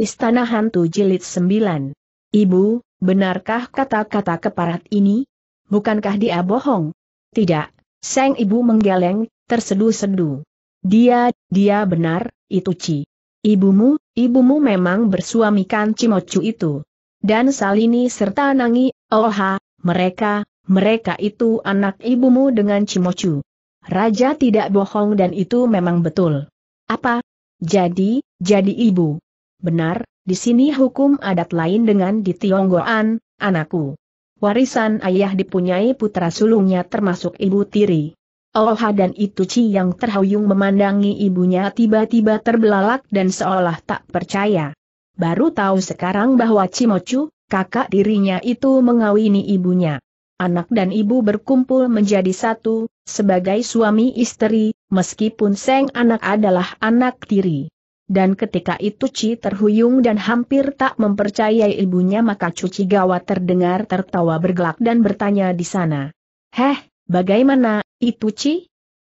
Istana Hantu Jilid 9. Ibu, benarkah kata-kata keparat ini? Bukankah dia bohong? Tidak, sang ibu menggeleng, tersedu-sedu. Dia, dia benar, itu Ci. Ibumu, ibumu memang bersuamikan Cimocu itu. Dan Salini serta Nangi, Oha, mereka, mereka itu anak ibumu dengan Cimocu. Raja tidak bohong dan itu memang betul. Apa? Jadi, jadi ibu benar, di sini hukum adat lain dengan di Tionggoan, anakku. Warisan ayah dipunyai putra sulungnya termasuk ibu tiri. Oha dan itu yang terhuyung memandangi ibunya tiba-tiba terbelalak dan seolah tak percaya. Baru tahu sekarang bahwa Cimocu, kakak dirinya itu mengawini ibunya. Anak dan ibu berkumpul menjadi satu, sebagai suami istri, meskipun Seng anak adalah anak tiri dan ketika itu Ci terhuyung dan hampir tak mempercayai ibunya maka Cuci Gawa terdengar tertawa bergelak dan bertanya di sana. Heh, bagaimana, itu Ci?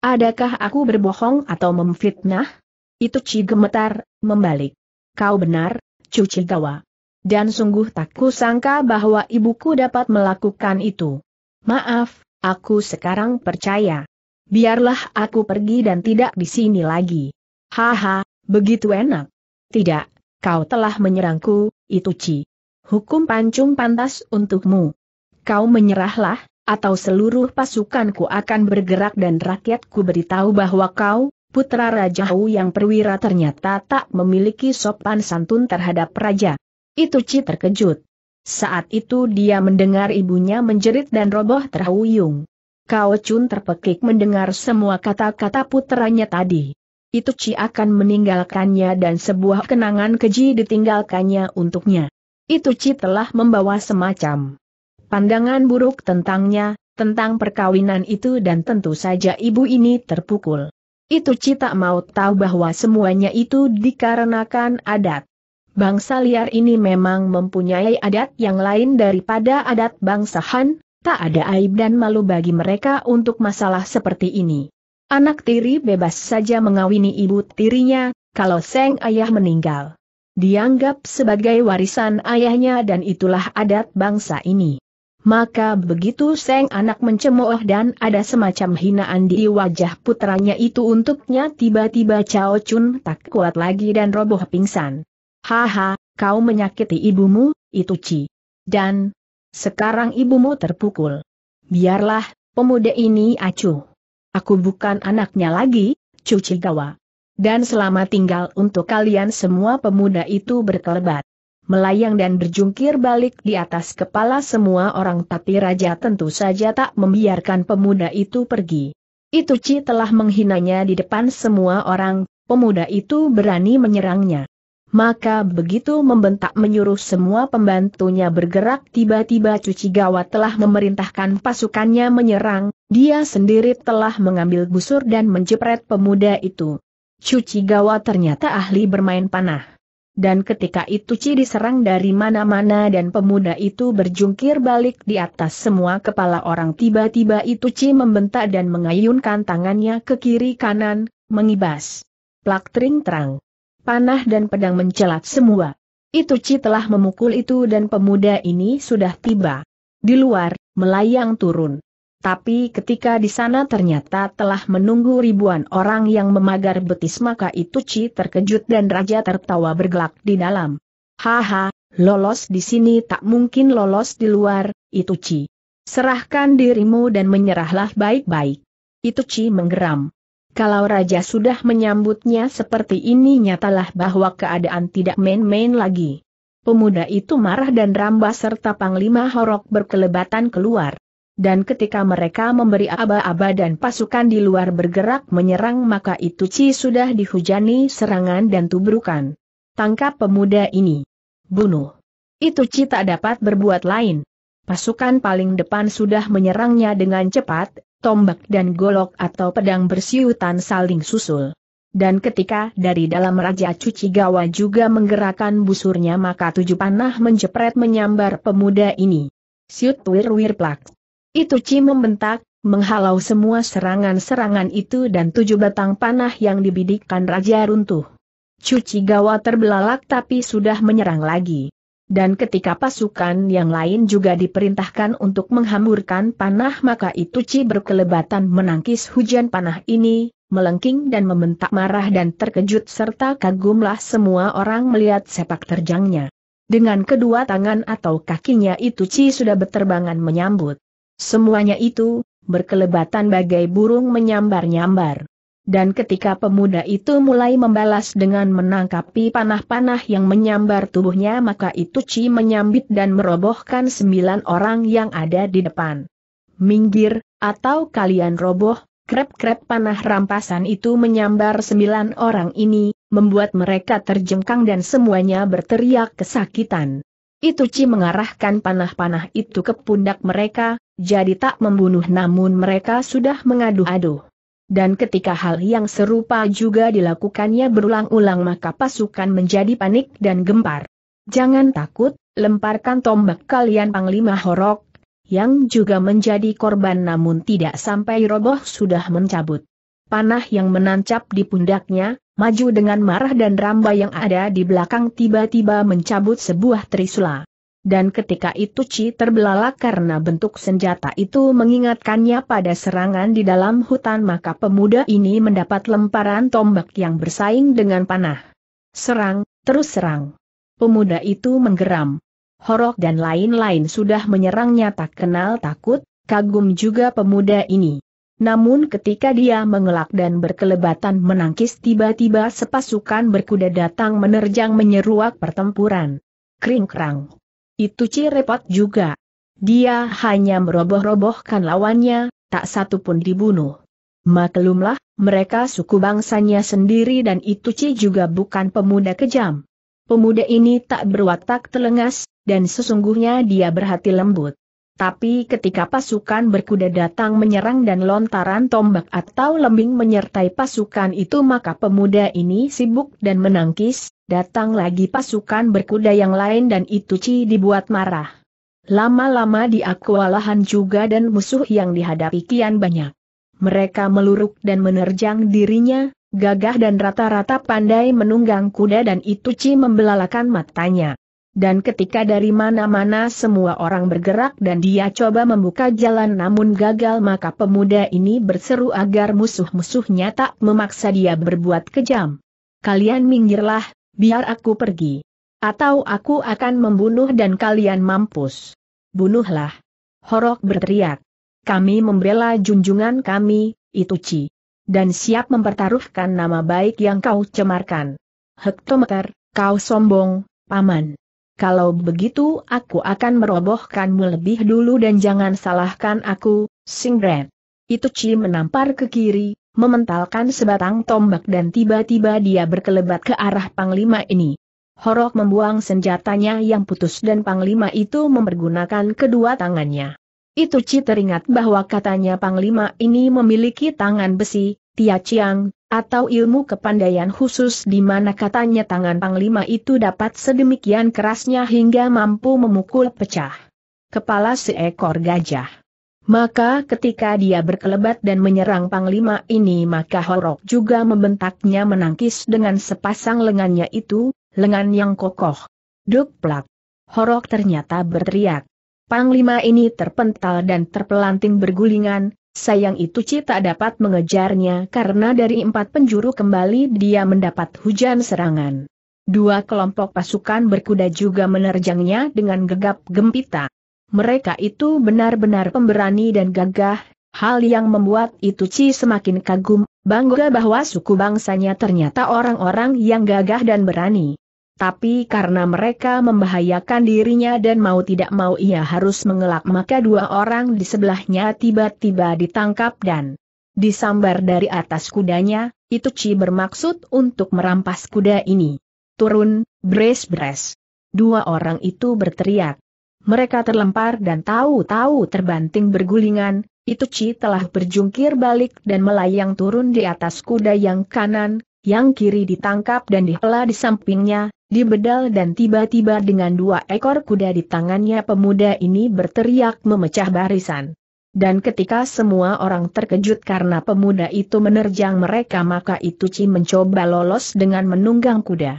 Adakah aku berbohong atau memfitnah? Itu Ci gemetar, membalik. Kau benar, Cuci Gawa. Dan sungguh tak kusangka bahwa ibuku dapat melakukan itu. Maaf, aku sekarang percaya. Biarlah aku pergi dan tidak di sini lagi. Haha, Begitu enak. Tidak, kau telah menyerangku, itu ci. Hukum pancung pantas untukmu. Kau menyerahlah, atau seluruh pasukanku akan bergerak dan rakyatku beritahu bahwa kau, putra Raja Hu yang perwira ternyata tak memiliki sopan santun terhadap Raja. itu ci terkejut. Saat itu dia mendengar ibunya menjerit dan roboh terhuyung. Kao Chun terpekik mendengar semua kata-kata putranya tadi. Itu Ci akan meninggalkannya dan sebuah kenangan keji ditinggalkannya untuknya. Itu Ci telah membawa semacam pandangan buruk tentangnya, tentang perkawinan itu dan tentu saja ibu ini terpukul. Itu Ci tak mau tahu bahwa semuanya itu dikarenakan adat. Bangsa liar ini memang mempunyai adat yang lain daripada adat bangsa Han, tak ada aib dan malu bagi mereka untuk masalah seperti ini. Anak tiri bebas saja mengawini ibu tirinya, kalau Seng ayah meninggal. Dianggap sebagai warisan ayahnya dan itulah adat bangsa ini. Maka begitu Seng anak mencemooh dan ada semacam hinaan di wajah putranya itu untuknya tiba-tiba Cao Chun tak kuat lagi dan roboh pingsan. Haha, kau menyakiti ibumu, itu Ci. Dan sekarang ibumu terpukul. Biarlah, pemuda ini acuh. Aku bukan anaknya lagi, cuci gawa. Dan selama tinggal untuk kalian semua pemuda itu berkelebat. Melayang dan berjungkir balik di atas kepala semua orang tapi raja tentu saja tak membiarkan pemuda itu pergi. Itu ci telah menghinanya di depan semua orang, pemuda itu berani menyerangnya maka begitu membentak menyuruh semua pembantunya bergerak tiba-tiba Cuci Gawa telah memerintahkan pasukannya menyerang, dia sendiri telah mengambil busur dan menjepret pemuda itu. Cuci Gawa ternyata ahli bermain panah. Dan ketika itu Ci diserang dari mana-mana dan pemuda itu berjungkir balik di atas semua kepala orang tiba-tiba itu Ci membentak dan mengayunkan tangannya ke kiri kanan, mengibas. Plak tering terang panah dan pedang mencelat semua. Ituci telah memukul itu dan pemuda ini sudah tiba. Di luar, melayang turun. Tapi ketika di sana ternyata telah menunggu ribuan orang yang memagar betis maka Ituci terkejut dan raja tertawa bergelak di dalam. Haha, lolos di sini tak mungkin lolos di luar, Ituci. Serahkan dirimu dan menyerahlah baik-baik. Ituci menggeram. Kalau Raja sudah menyambutnya seperti ini nyatalah bahwa keadaan tidak main-main lagi. Pemuda itu marah dan rambah serta Panglima Horok berkelebatan keluar. Dan ketika mereka memberi aba-aba dan pasukan di luar bergerak menyerang maka itu Ci sudah dihujani serangan dan tubrukan. Tangkap pemuda ini. Bunuh. Itu Ci tak dapat berbuat lain. Pasukan paling depan sudah menyerangnya dengan cepat, tombak dan golok atau pedang bersiutan saling susul. Dan ketika dari dalam Raja Cuci Gawa juga menggerakkan busurnya maka tujuh panah menjepret menyambar pemuda ini. Siut wir wir plak. Itu Ci membentak, menghalau semua serangan-serangan itu dan tujuh batang panah yang dibidikkan Raja runtuh. Cuci Gawa terbelalak tapi sudah menyerang lagi. Dan ketika pasukan yang lain juga diperintahkan untuk menghamburkan panah maka itu berkelebatan menangkis hujan panah ini, melengking dan membentak marah dan terkejut serta kagumlah semua orang melihat sepak terjangnya. Dengan kedua tangan atau kakinya itu sudah berterbangan menyambut. Semuanya itu, berkelebatan bagai burung menyambar-nyambar. Dan ketika pemuda itu mulai membalas dengan menangkapi panah-panah yang menyambar tubuhnya maka itu Ci menyambit dan merobohkan sembilan orang yang ada di depan. Minggir, atau kalian roboh, krep-krep panah rampasan itu menyambar sembilan orang ini, membuat mereka terjengkang dan semuanya berteriak kesakitan. Itu Ci mengarahkan panah-panah itu ke pundak mereka, jadi tak membunuh namun mereka sudah mengadu aduh dan ketika hal yang serupa juga dilakukannya berulang-ulang maka pasukan menjadi panik dan gempar. Jangan takut, lemparkan tombak kalian Panglima Horok, yang juga menjadi korban namun tidak sampai roboh sudah mencabut. Panah yang menancap di pundaknya, maju dengan marah dan ramba yang ada di belakang tiba-tiba mencabut sebuah trisula dan ketika itu Ci terbelalak karena bentuk senjata itu mengingatkannya pada serangan di dalam hutan maka pemuda ini mendapat lemparan tombak yang bersaing dengan panah. Serang, terus serang. Pemuda itu menggeram. Horok dan lain-lain sudah menyerangnya tak kenal takut, kagum juga pemuda ini. Namun ketika dia mengelak dan berkelebatan menangkis tiba-tiba sepasukan berkuda datang menerjang menyeruak pertempuran. Kring-krang. Itu ci repot juga. Dia hanya meroboh-robohkan lawannya, tak satu pun dibunuh. Maklumlah, mereka suku bangsanya sendiri dan itu ci juga bukan pemuda kejam. Pemuda ini tak berwatak telengas, dan sesungguhnya dia berhati lembut. Tapi ketika pasukan berkuda datang menyerang dan lontaran tombak atau lembing menyertai pasukan itu maka pemuda ini sibuk dan menangkis, Datang lagi pasukan berkuda yang lain dan itu Ci dibuat marah. Lama-lama dia kewalahan juga dan musuh yang dihadapi kian banyak. Mereka meluruk dan menerjang dirinya, gagah dan rata-rata pandai menunggang kuda dan itu Ci membelalakan matanya. Dan ketika dari mana-mana semua orang bergerak dan dia coba membuka jalan namun gagal maka pemuda ini berseru agar musuh-musuhnya tak memaksa dia berbuat kejam. Kalian minggirlah, biar aku pergi. Atau aku akan membunuh dan kalian mampus. Bunuhlah. Horok berteriak. Kami membela junjungan kami, ituchi Dan siap mempertaruhkan nama baik yang kau cemarkan. Hektometer, kau sombong, paman. Kalau begitu aku akan merobohkanmu lebih dulu dan jangan salahkan aku, singren ituchi menampar ke kiri, mementalkan sebatang tombak dan tiba-tiba dia berkelebat ke arah Panglima ini. Horok membuang senjatanya yang putus dan Panglima itu mempergunakan kedua tangannya. Itu Ci teringat bahwa katanya Panglima ini memiliki tangan besi, Tia Chiang, atau ilmu kepandaian khusus di mana katanya tangan Panglima itu dapat sedemikian kerasnya hingga mampu memukul pecah. Kepala seekor gajah. Maka ketika dia berkelebat dan menyerang Panglima ini maka Horok juga membentaknya menangkis dengan sepasang lengannya itu, lengan yang kokoh. plak. Horok ternyata berteriak. Panglima ini terpental dan terpelanting bergulingan, sayang itu cita dapat mengejarnya karena dari empat penjuru kembali dia mendapat hujan serangan. Dua kelompok pasukan berkuda juga menerjangnya dengan gegap gempita. Mereka itu benar-benar pemberani dan gagah, hal yang membuat itu semakin kagum, bangga bahwa suku bangsanya ternyata orang-orang yang gagah dan berani. Tapi karena mereka membahayakan dirinya dan mau tidak mau ia harus mengelak maka dua orang di sebelahnya tiba-tiba ditangkap dan disambar dari atas kudanya, itu bermaksud untuk merampas kuda ini. Turun, bres-bres. Dua orang itu berteriak. Mereka terlempar dan tahu-tahu terbanting bergulingan, Itu Ci telah berjungkir balik dan melayang turun di atas kuda yang kanan, yang kiri ditangkap dan dihela di sampingnya, dibedal dan tiba-tiba dengan dua ekor kuda di tangannya pemuda ini berteriak memecah barisan. Dan ketika semua orang terkejut karena pemuda itu menerjang mereka maka itu Ci mencoba lolos dengan menunggang kuda.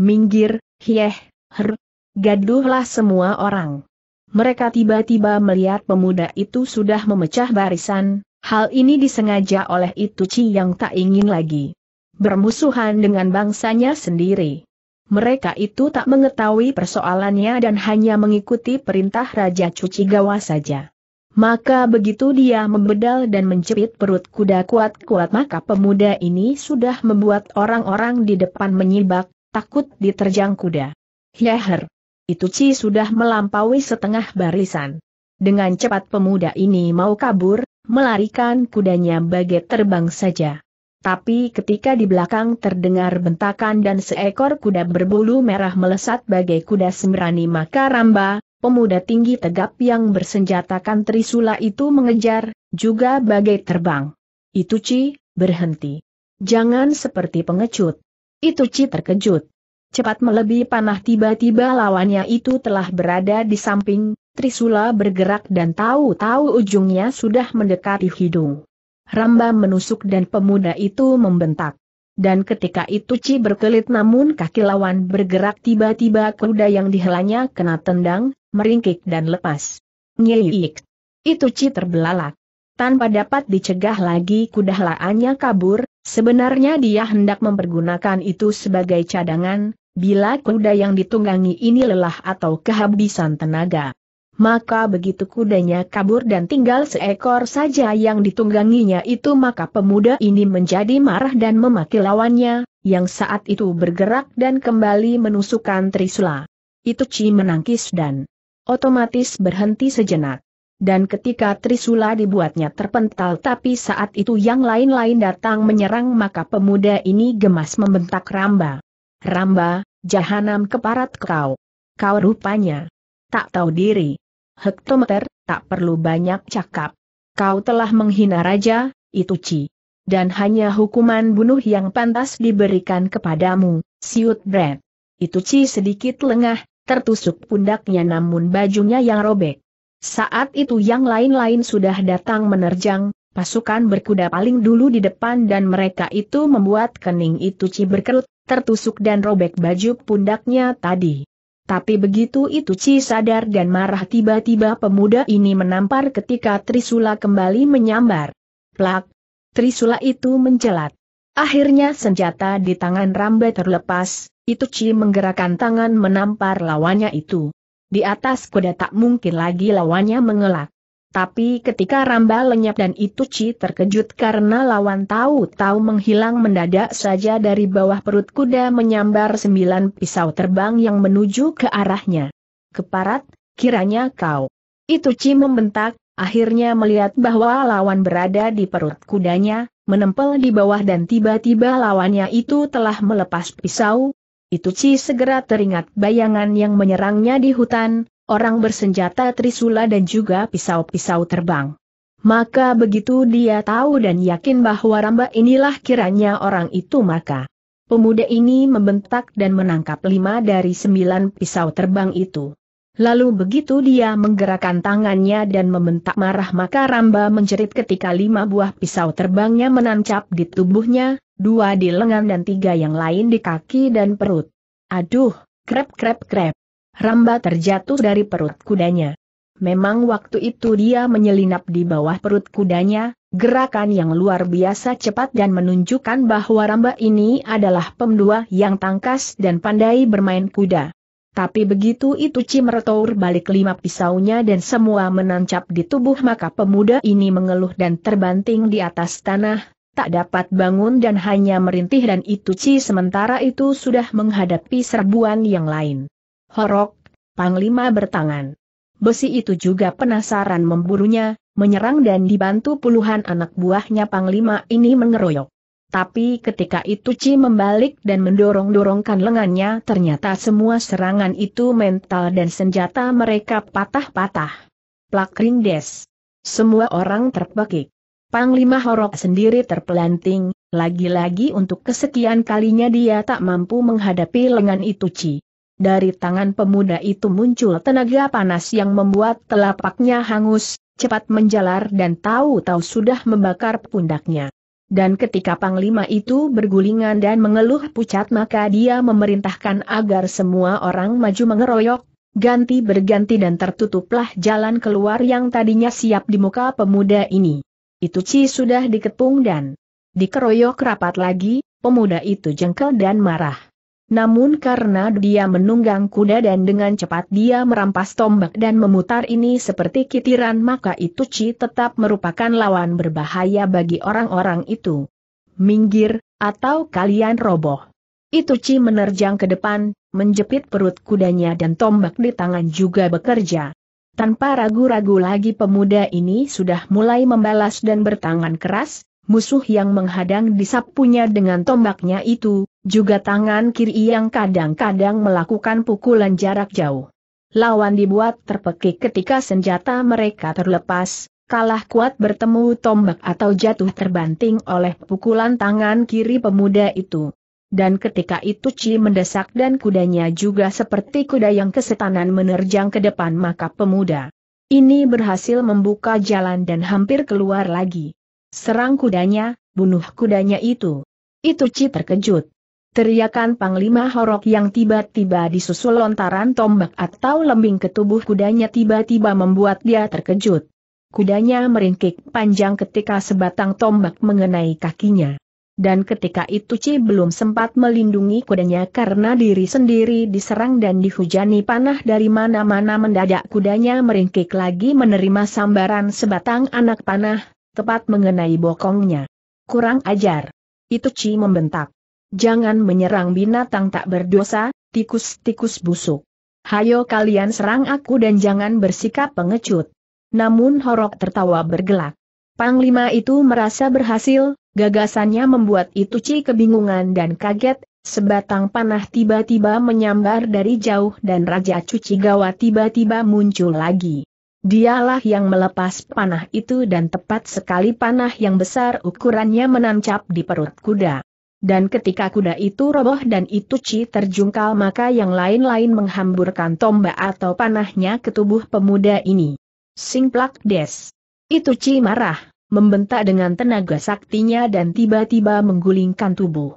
Minggir, hieh, her, Gaduhlah semua orang. Mereka tiba-tiba melihat pemuda itu sudah memecah barisan, hal ini disengaja oleh itu Ci yang tak ingin lagi bermusuhan dengan bangsanya sendiri. Mereka itu tak mengetahui persoalannya dan hanya mengikuti perintah Raja Cuci Gawa saja. Maka begitu dia membedal dan menjepit perut kuda kuat-kuat maka pemuda ini sudah membuat orang-orang di depan menyibak, takut diterjang kuda. Yeher, itu Ci sudah melampaui setengah barisan. Dengan cepat pemuda ini mau kabur, melarikan kudanya bagai terbang saja. Tapi ketika di belakang terdengar bentakan dan seekor kuda berbulu merah melesat bagai kuda sembrani Ramba, pemuda tinggi tegap yang bersenjatakan trisula itu mengejar, juga bagai terbang. Itu Ci, berhenti. Jangan seperti pengecut. Itu Ci terkejut cepat melebihi panah tiba-tiba lawannya itu telah berada di samping, Trisula bergerak dan tahu-tahu ujungnya sudah mendekati hidung. Ramba menusuk dan pemuda itu membentak. Dan ketika itu Ci berkelit namun kaki lawan bergerak tiba-tiba kuda yang dihelanya kena tendang, meringkik dan lepas. Ngiik. Itu Ci terbelalak. Tanpa dapat dicegah lagi kudahlaannya kabur, sebenarnya dia hendak mempergunakan itu sebagai cadangan, Bila kuda yang ditunggangi ini lelah atau kehabisan tenaga, maka begitu kudanya kabur dan tinggal seekor saja yang ditungganginya itu maka pemuda ini menjadi marah dan memaki lawannya, yang saat itu bergerak dan kembali menusukkan Trisula. Itu Ci menangkis dan otomatis berhenti sejenak. Dan ketika Trisula dibuatnya terpental tapi saat itu yang lain-lain datang menyerang maka pemuda ini gemas membentak ramba. Ramba, jahanam keparat kau. Kau rupanya tak tahu diri. Hektometer, tak perlu banyak cakap. Kau telah menghina raja, itu Ci. Dan hanya hukuman bunuh yang pantas diberikan kepadamu, siut Brad. Itu Ci sedikit lengah, tertusuk pundaknya namun bajunya yang robek. Saat itu yang lain-lain sudah datang menerjang, pasukan berkuda paling dulu di depan dan mereka itu membuat kening itu Ci berkerut tertusuk dan robek baju pundaknya tadi. Tapi begitu itu Ci sadar dan marah tiba-tiba pemuda ini menampar ketika Trisula kembali menyambar. Plak! Trisula itu menjelat. Akhirnya senjata di tangan Rambe terlepas, itu Ci menggerakkan tangan menampar lawannya itu. Di atas kuda tak mungkin lagi lawannya mengelak. Tapi ketika Ramba lenyap dan Ituci terkejut karena lawan tahu-tahu menghilang mendadak saja dari bawah perut kuda menyambar sembilan pisau terbang yang menuju ke arahnya. Keparat, kiranya kau. Ituci membentak, akhirnya melihat bahwa lawan berada di perut kudanya, menempel di bawah dan tiba-tiba lawannya itu telah melepas pisau. Ituci segera teringat bayangan yang menyerangnya di hutan, orang bersenjata trisula dan juga pisau-pisau terbang. Maka begitu dia tahu dan yakin bahwa Ramba inilah kiranya orang itu maka. Pemuda ini membentak dan menangkap lima dari sembilan pisau terbang itu. Lalu begitu dia menggerakkan tangannya dan membentak marah maka Ramba menjerit ketika lima buah pisau terbangnya menancap di tubuhnya, dua di lengan dan tiga yang lain di kaki dan perut. Aduh, krep krep krep. Ramba terjatuh dari perut kudanya. Memang waktu itu dia menyelinap di bawah perut kudanya, gerakan yang luar biasa cepat dan menunjukkan bahwa Ramba ini adalah pemdua yang tangkas dan pandai bermain kuda. Tapi begitu itu Cimretour balik lima pisaunya dan semua menancap di tubuh maka pemuda ini mengeluh dan terbanting di atas tanah, tak dapat bangun dan hanya merintih dan itu Ci sementara itu sudah menghadapi serbuan yang lain horok, panglima bertangan. Besi itu juga penasaran memburunya, menyerang dan dibantu puluhan anak buahnya panglima ini mengeroyok. Tapi ketika itu Ci membalik dan mendorong-dorongkan lengannya ternyata semua serangan itu mental dan senjata mereka patah-patah. Plak rindes. Semua orang terpekik. Panglima Horok sendiri terpelanting, lagi-lagi untuk kesekian kalinya dia tak mampu menghadapi lengan itu Ci dari tangan pemuda itu muncul tenaga panas yang membuat telapaknya hangus, cepat menjalar dan tahu-tahu sudah membakar pundaknya. Dan ketika panglima itu bergulingan dan mengeluh pucat maka dia memerintahkan agar semua orang maju mengeroyok, ganti berganti dan tertutuplah jalan keluar yang tadinya siap di muka pemuda ini. Itu Ci sudah dikepung dan dikeroyok rapat lagi, pemuda itu jengkel dan marah. Namun karena dia menunggang kuda dan dengan cepat dia merampas tombak dan memutar ini seperti kitiran maka itu Ci tetap merupakan lawan berbahaya bagi orang-orang itu. Minggir, atau kalian roboh. Itu Ci menerjang ke depan, menjepit perut kudanya dan tombak di tangan juga bekerja. Tanpa ragu-ragu lagi pemuda ini sudah mulai membalas dan bertangan keras, musuh yang menghadang disapunya dengan tombaknya itu, juga tangan kiri yang kadang-kadang melakukan pukulan jarak jauh. Lawan dibuat terpekik ketika senjata mereka terlepas, kalah kuat bertemu tombak atau jatuh terbanting oleh pukulan tangan kiri pemuda itu. Dan ketika itu Ci mendesak dan kudanya juga seperti kuda yang kesetanan menerjang ke depan maka pemuda. Ini berhasil membuka jalan dan hampir keluar lagi. Serang kudanya, bunuh kudanya itu. Itu Ci terkejut. Teriakan Panglima Horok yang tiba-tiba disusul lontaran tombak atau lembing ke tubuh kudanya tiba-tiba membuat dia terkejut. Kudanya meringkik panjang ketika sebatang tombak mengenai kakinya. Dan ketika itu Ci belum sempat melindungi kudanya karena diri sendiri diserang dan dihujani panah dari mana-mana mendadak kudanya meringkik lagi menerima sambaran sebatang anak panah, tepat mengenai bokongnya. Kurang ajar. Itu Ci membentak. Jangan menyerang binatang tak berdosa, tikus-tikus busuk. Hayo kalian serang aku dan jangan bersikap pengecut. Namun Horok tertawa bergelak. Panglima itu merasa berhasil, gagasannya membuat Itu Ci kebingungan dan kaget, sebatang panah tiba-tiba menyambar dari jauh dan Raja Cuci Gawa tiba-tiba muncul lagi. Dialah yang melepas panah itu dan tepat sekali panah yang besar ukurannya menancap di perut kuda. Dan ketika kuda itu roboh dan Ituci terjungkal maka yang lain-lain menghamburkan tombak atau panahnya ke tubuh pemuda ini. Singplak des. Ituci marah, membentak dengan tenaga saktinya dan tiba-tiba menggulingkan tubuh.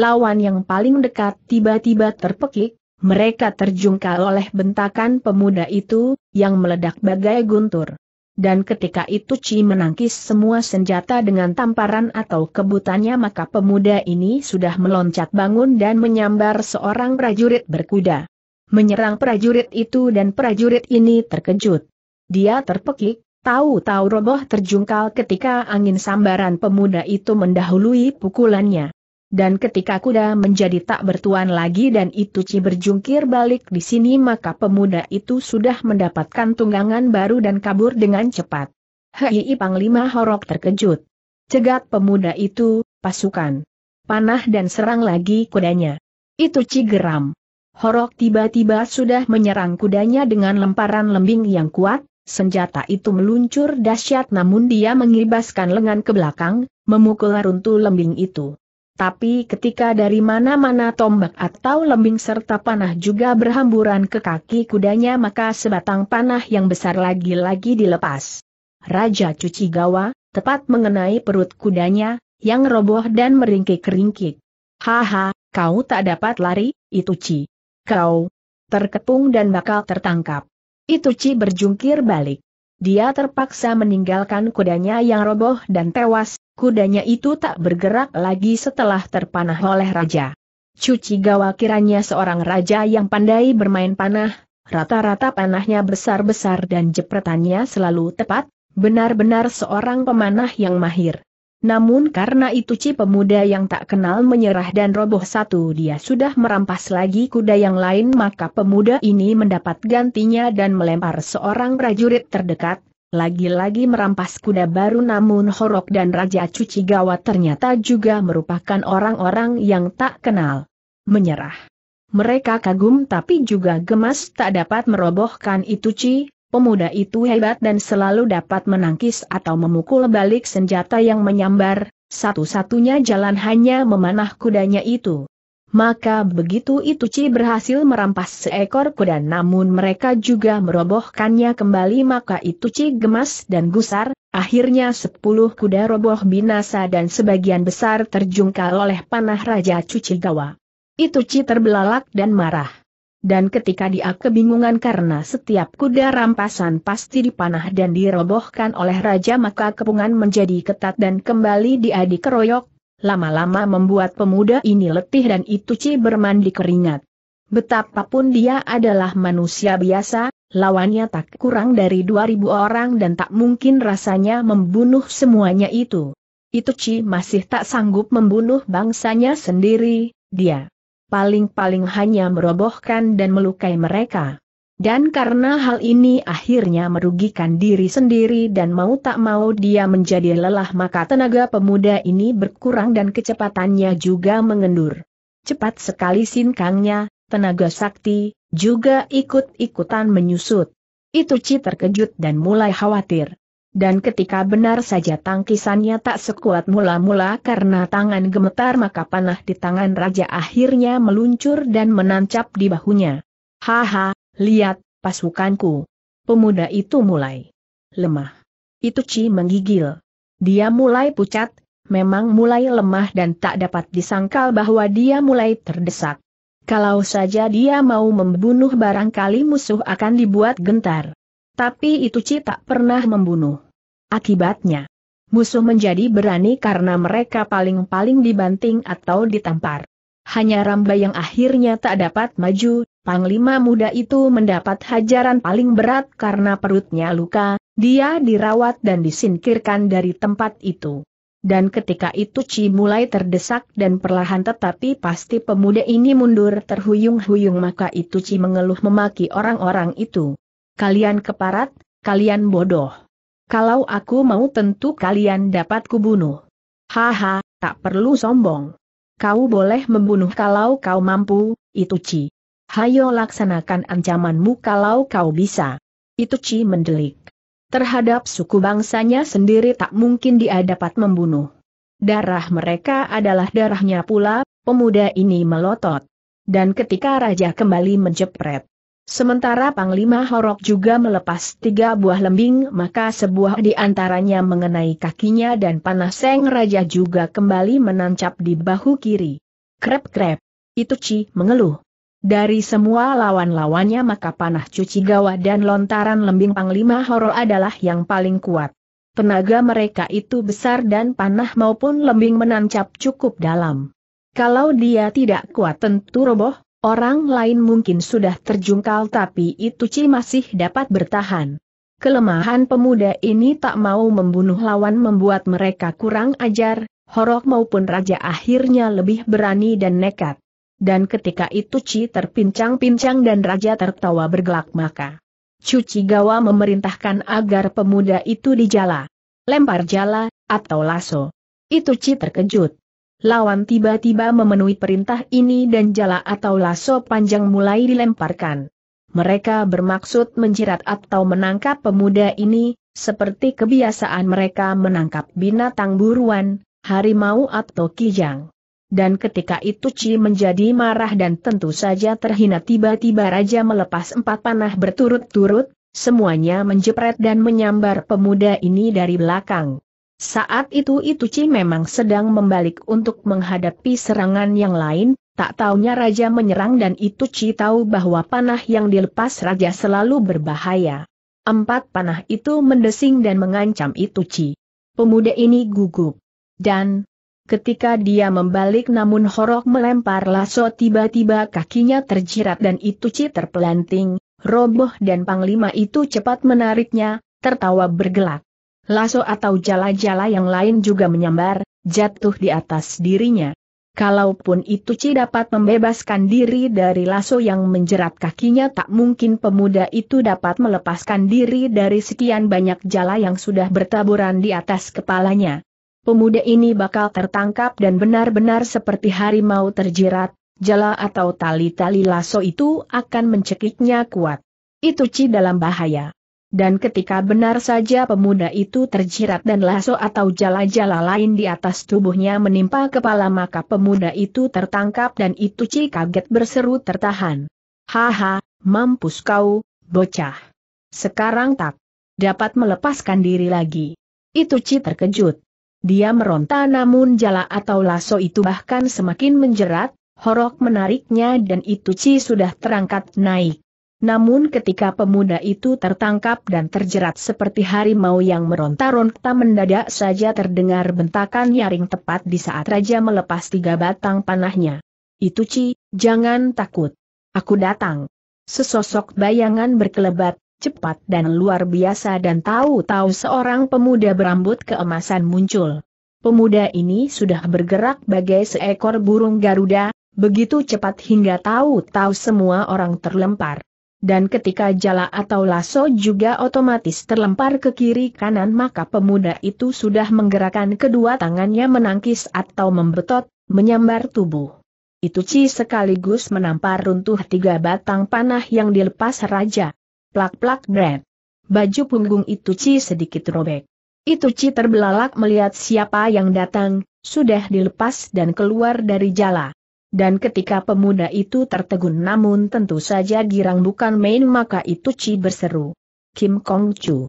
Lawan yang paling dekat tiba-tiba terpekik, mereka terjungkal oleh bentakan pemuda itu, yang meledak bagai guntur. Dan ketika itu Ci menangkis semua senjata dengan tamparan atau kebutannya maka pemuda ini sudah meloncat bangun dan menyambar seorang prajurit berkuda. Menyerang prajurit itu dan prajurit ini terkejut. Dia terpekik, tahu-tahu roboh terjungkal ketika angin sambaran pemuda itu mendahului pukulannya. Dan ketika kuda menjadi tak bertuan lagi dan itu berjungkir balik di sini maka pemuda itu sudah mendapatkan tunggangan baru dan kabur dengan cepat. Hei Panglima Horok terkejut. Cegat pemuda itu, pasukan. Panah dan serang lagi kudanya. Itu geram. Horok tiba-tiba sudah menyerang kudanya dengan lemparan lembing yang kuat, senjata itu meluncur dahsyat namun dia mengibaskan lengan ke belakang, memukul runtuh lembing itu. Tapi ketika dari mana-mana tombak atau lembing serta panah juga berhamburan ke kaki kudanya maka sebatang panah yang besar lagi-lagi dilepas. Raja cuci gawa, tepat mengenai perut kudanya, yang roboh dan meringkik-ringkik. Haha, kau tak dapat lari, itu Ci. Kau terkepung dan bakal tertangkap. Itu Ci berjungkir balik. Dia terpaksa meninggalkan kudanya yang roboh dan tewas, kudanya itu tak bergerak lagi setelah terpanah oleh raja. Cuci Gawa kiranya seorang raja yang pandai bermain panah, rata-rata panahnya besar-besar dan jepretannya selalu tepat, benar-benar seorang pemanah yang mahir. Namun karena itu si pemuda yang tak kenal menyerah dan roboh satu dia sudah merampas lagi kuda yang lain maka pemuda ini mendapat gantinya dan melempar seorang prajurit terdekat, lagi-lagi merampas kuda baru namun Horok dan Raja Cuci Gawat ternyata juga merupakan orang-orang yang tak kenal. Menyerah. Mereka kagum tapi juga gemas tak dapat merobohkan itu Ci, pemuda itu hebat dan selalu dapat menangkis atau memukul balik senjata yang menyambar, satu-satunya jalan hanya memanah kudanya itu. Maka begitu itu Ci berhasil merampas seekor kuda namun mereka juga merobohkannya kembali maka itu Ci gemas dan gusar, akhirnya sepuluh kuda roboh binasa dan sebagian besar terjungkal oleh panah Raja Cuci Gawa. Itu Ci terbelalak dan marah. Dan ketika dia kebingungan karena setiap kuda rampasan pasti dipanah dan dirobohkan oleh raja maka kepungan menjadi ketat dan kembali dia dikeroyok lama-lama membuat pemuda ini letih dan itu Ci bermandi keringat. Betapapun dia adalah manusia biasa, lawannya tak kurang dari 2000 orang dan tak mungkin rasanya membunuh semuanya itu. Ituci masih tak sanggup membunuh bangsanya sendiri, dia paling-paling hanya merobohkan dan melukai mereka. Dan karena hal ini akhirnya merugikan diri sendiri dan mau tak mau dia menjadi lelah maka tenaga pemuda ini berkurang dan kecepatannya juga mengendur. Cepat sekali sinkangnya, tenaga sakti, juga ikut-ikutan menyusut. Itu Ci terkejut dan mulai khawatir. Dan ketika benar saja tangkisannya tak sekuat mula-mula karena tangan gemetar maka panah di tangan raja akhirnya meluncur dan menancap di bahunya. Haha, Lihat, pasukanku. Pemuda itu mulai lemah. Itu Ci menggigil. Dia mulai pucat, memang mulai lemah dan tak dapat disangkal bahwa dia mulai terdesak. Kalau saja dia mau membunuh barangkali musuh akan dibuat gentar. Tapi itu Ci tak pernah membunuh. Akibatnya, musuh menjadi berani karena mereka paling-paling dibanting atau ditampar. Hanya Ramba yang akhirnya tak dapat maju, Panglima muda itu mendapat hajaran paling berat karena perutnya luka, dia dirawat dan disingkirkan dari tempat itu. Dan ketika itu Ci mulai terdesak dan perlahan tetapi pasti pemuda ini mundur terhuyung-huyung maka itu Ci mengeluh memaki orang-orang itu. Kalian keparat, kalian bodoh. Kalau aku mau tentu kalian dapat kubunuh. Haha, tak perlu sombong. Kau boleh membunuh kalau kau mampu, itu Ci. Hayo laksanakan ancamanmu kalau kau bisa. Itu Ci mendelik. Terhadap suku bangsanya sendiri tak mungkin dia dapat membunuh. Darah mereka adalah darahnya pula, pemuda ini melotot. Dan ketika raja kembali menjepret. Sementara Panglima Horok juga melepas tiga buah lembing maka sebuah di antaranya mengenai kakinya dan panah Seng Raja juga kembali menancap di bahu kiri. Krep-krep. Itu Ci mengeluh. Dari semua lawan-lawannya maka panah cuci gawa dan lontaran lembing Panglima Horo adalah yang paling kuat. Tenaga mereka itu besar dan panah maupun lembing menancap cukup dalam. Kalau dia tidak kuat tentu roboh, orang lain mungkin sudah terjungkal tapi itu Ci masih dapat bertahan. Kelemahan pemuda ini tak mau membunuh lawan membuat mereka kurang ajar, Horok maupun Raja akhirnya lebih berani dan nekat. Dan ketika itu Ci terpincang-pincang dan raja tertawa bergelak maka. Cuci Gawa memerintahkan agar pemuda itu dijala. Lempar jala, atau lasso. Itu Ci terkejut. Lawan tiba-tiba memenuhi perintah ini dan jala atau lasso panjang mulai dilemparkan. Mereka bermaksud menjerat atau menangkap pemuda ini, seperti kebiasaan mereka menangkap binatang buruan, harimau atau kijang dan ketika itu Ci menjadi marah dan tentu saja terhina tiba-tiba Raja melepas empat panah berturut-turut, semuanya menjepret dan menyambar pemuda ini dari belakang. Saat itu itu Ci memang sedang membalik untuk menghadapi serangan yang lain, tak taunya Raja menyerang dan itu Ci tahu bahwa panah yang dilepas Raja selalu berbahaya. Empat panah itu mendesing dan mengancam itu Ci. Pemuda ini gugup. Dan, Ketika dia membalik namun Horok melempar laso tiba-tiba kakinya terjerat dan Ituci terpelanting, roboh dan Panglima itu cepat menariknya, tertawa bergelak. Laso atau jala-jala yang lain juga menyambar, jatuh di atas dirinya. Kalaupun Ituci dapat membebaskan diri dari laso yang menjerat kakinya tak mungkin pemuda itu dapat melepaskan diri dari sekian banyak jala yang sudah bertaburan di atas kepalanya pemuda ini bakal tertangkap dan benar-benar seperti harimau terjerat, jala atau tali-tali lasso itu akan mencekiknya kuat. Itu Ci dalam bahaya. Dan ketika benar saja pemuda itu terjerat dan lasso atau jala-jala lain di atas tubuhnya menimpa kepala maka pemuda itu tertangkap dan itu Ci kaget berseru tertahan. Haha, mampus kau, bocah. Sekarang tak dapat melepaskan diri lagi. Itu Ci terkejut. Dia meronta namun jala atau lasso itu bahkan semakin menjerat, horok menariknya dan itu Ci sudah terangkat naik. Namun ketika pemuda itu tertangkap dan terjerat seperti harimau yang meronta-ronta mendadak saja terdengar bentakan nyaring tepat di saat raja melepas tiga batang panahnya. Itu Ci, jangan takut. Aku datang. Sesosok bayangan berkelebat, cepat dan luar biasa dan tahu-tahu seorang pemuda berambut keemasan muncul. Pemuda ini sudah bergerak bagai seekor burung Garuda, begitu cepat hingga tahu-tahu semua orang terlempar. Dan ketika jala atau lasso juga otomatis terlempar ke kiri kanan maka pemuda itu sudah menggerakkan kedua tangannya menangkis atau membetot, menyambar tubuh. Itu Ci sekaligus menampar runtuh tiga batang panah yang dilepas raja. Plak-plak bret. Baju punggung itu Ci sedikit robek. Itu Ci terbelalak melihat siapa yang datang, sudah dilepas dan keluar dari jala. Dan ketika pemuda itu tertegun namun tentu saja girang bukan main maka itu Ci berseru. Kim Kong Chu.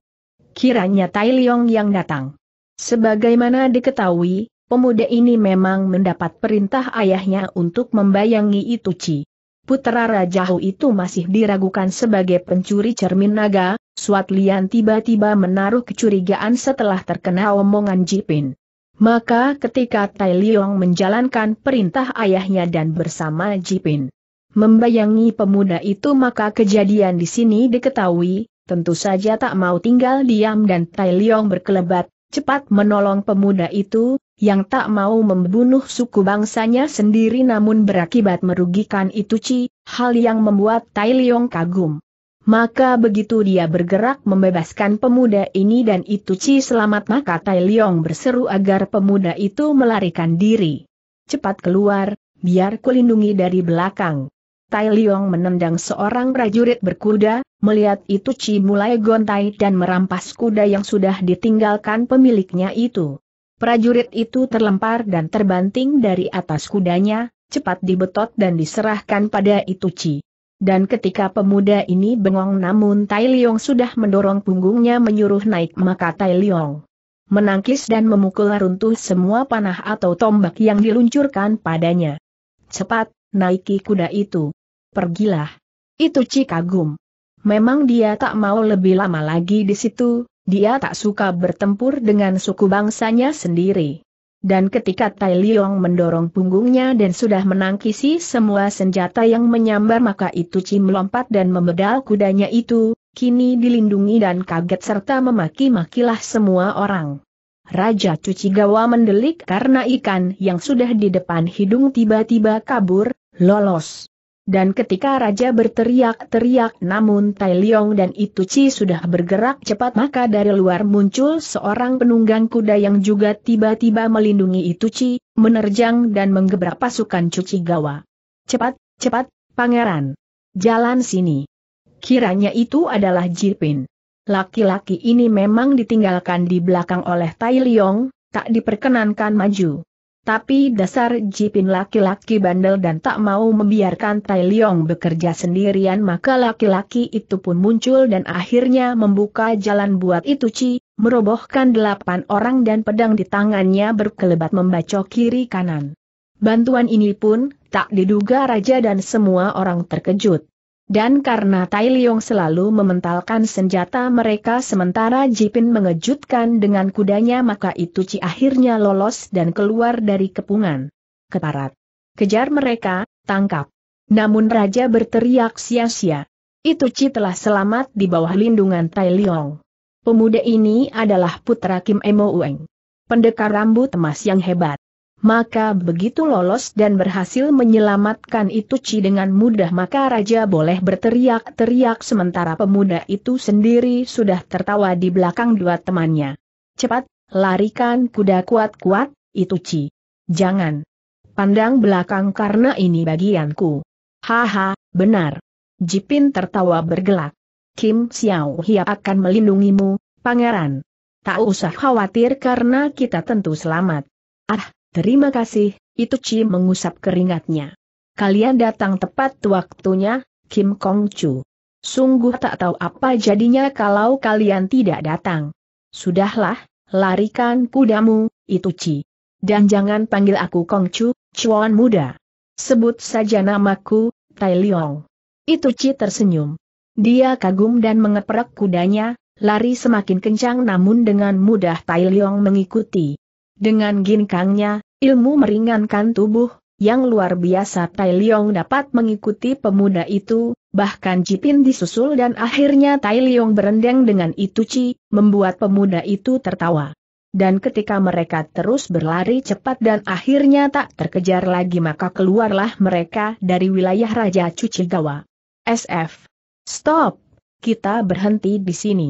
Kiranya Tai Leong yang datang. Sebagaimana diketahui, pemuda ini memang mendapat perintah ayahnya untuk membayangi itu Ci putera Raja Hu itu masih diragukan sebagai pencuri cermin naga, Suat Lian tiba-tiba menaruh kecurigaan setelah terkena omongan Jipin. Maka ketika Tai Liong menjalankan perintah ayahnya dan bersama Jipin membayangi pemuda itu maka kejadian di sini diketahui, tentu saja tak mau tinggal diam dan Tai Liong berkelebat, cepat menolong pemuda itu, yang tak mau membunuh suku bangsanya sendiri namun berakibat merugikan itu Ci, hal yang membuat Tai Leong kagum. Maka begitu dia bergerak membebaskan pemuda ini dan itu Ci selamat maka Tai Leong berseru agar pemuda itu melarikan diri. Cepat keluar, biar kulindungi dari belakang. Tai Liong menendang seorang prajurit berkuda, melihat itu Chi mulai gontai dan merampas kuda yang sudah ditinggalkan pemiliknya itu. Prajurit itu terlempar dan terbanting dari atas kudanya, cepat dibetot dan diserahkan pada itu Chi. Dan ketika pemuda ini bengong namun Tai Liong sudah mendorong punggungnya menyuruh naik maka Tai Liong menangkis dan memukul runtuh semua panah atau tombak yang diluncurkan padanya. Cepat, naiki kuda itu pergilah. Itu Cikagum. Memang dia tak mau lebih lama lagi di situ, dia tak suka bertempur dengan suku bangsanya sendiri. Dan ketika Tai Liong mendorong punggungnya dan sudah menangkisi semua senjata yang menyambar maka itu Cim melompat dan memedal kudanya itu, kini dilindungi dan kaget serta memaki-makilah semua orang. Raja Cuci Gawa mendelik karena ikan yang sudah di depan hidung tiba-tiba kabur, lolos. Dan ketika raja berteriak-teriak namun Tai Leong dan Itu Chi sudah bergerak cepat maka dari luar muncul seorang penunggang kuda yang juga tiba-tiba melindungi Itu Chi, menerjang dan menggebrak pasukan cuci gawa. Cepat, cepat, pangeran. Jalan sini. Kiranya itu adalah Jipin. Laki-laki ini memang ditinggalkan di belakang oleh Tai Leong, tak diperkenankan maju. Tapi dasar Jipin laki-laki bandel dan tak mau membiarkan Tai Leong bekerja sendirian maka laki-laki itu pun muncul dan akhirnya membuka jalan buat itu Ci, merobohkan delapan orang dan pedang di tangannya berkelebat membacok kiri kanan. Bantuan ini pun, tak diduga raja dan semua orang terkejut. Dan karena Tai Liong selalu mementalkan senjata mereka sementara Jipin mengejutkan dengan kudanya maka itu Ci akhirnya lolos dan keluar dari kepungan. Keparat. Kejar mereka, tangkap. Namun Raja berteriak sia-sia. Itu Ci telah selamat di bawah lindungan Tai Liong. Pemuda ini adalah putra Kim Emo Ueng. Pendekar rambut emas yang hebat maka begitu lolos dan berhasil menyelamatkan Itu Ci dengan mudah maka raja boleh berteriak-teriak sementara pemuda itu sendiri sudah tertawa di belakang dua temannya. Cepat, larikan kuda kuat-kuat, Itu Ci. Jangan pandang belakang karena ini bagianku. Haha, benar. Jipin tertawa bergelak. Kim Xiao Hia akan melindungimu, pangeran. Tak usah khawatir karena kita tentu selamat. Ah, Terima kasih, itu Chi mengusap keringatnya. Kalian datang tepat waktunya, Kim Kong Chu. Sungguh tak tahu apa jadinya kalau kalian tidak datang. Sudahlah, larikan kudamu, itu Chi. Dan jangan panggil aku Kong Chu, Chuan muda. Sebut saja namaku, Tai Liong. Itu Chi tersenyum. Dia kagum dan mengeprak kudanya, lari semakin kencang namun dengan mudah Tai Liong mengikuti. Dengan ginkangnya, ilmu meringankan tubuh, yang luar biasa Tai Leong dapat mengikuti pemuda itu, bahkan Jipin disusul dan akhirnya Tai Leong berendeng dengan itu Ci, membuat pemuda itu tertawa. Dan ketika mereka terus berlari cepat dan akhirnya tak terkejar lagi maka keluarlah mereka dari wilayah Raja Cucigawa. SF. Stop! Kita berhenti di sini.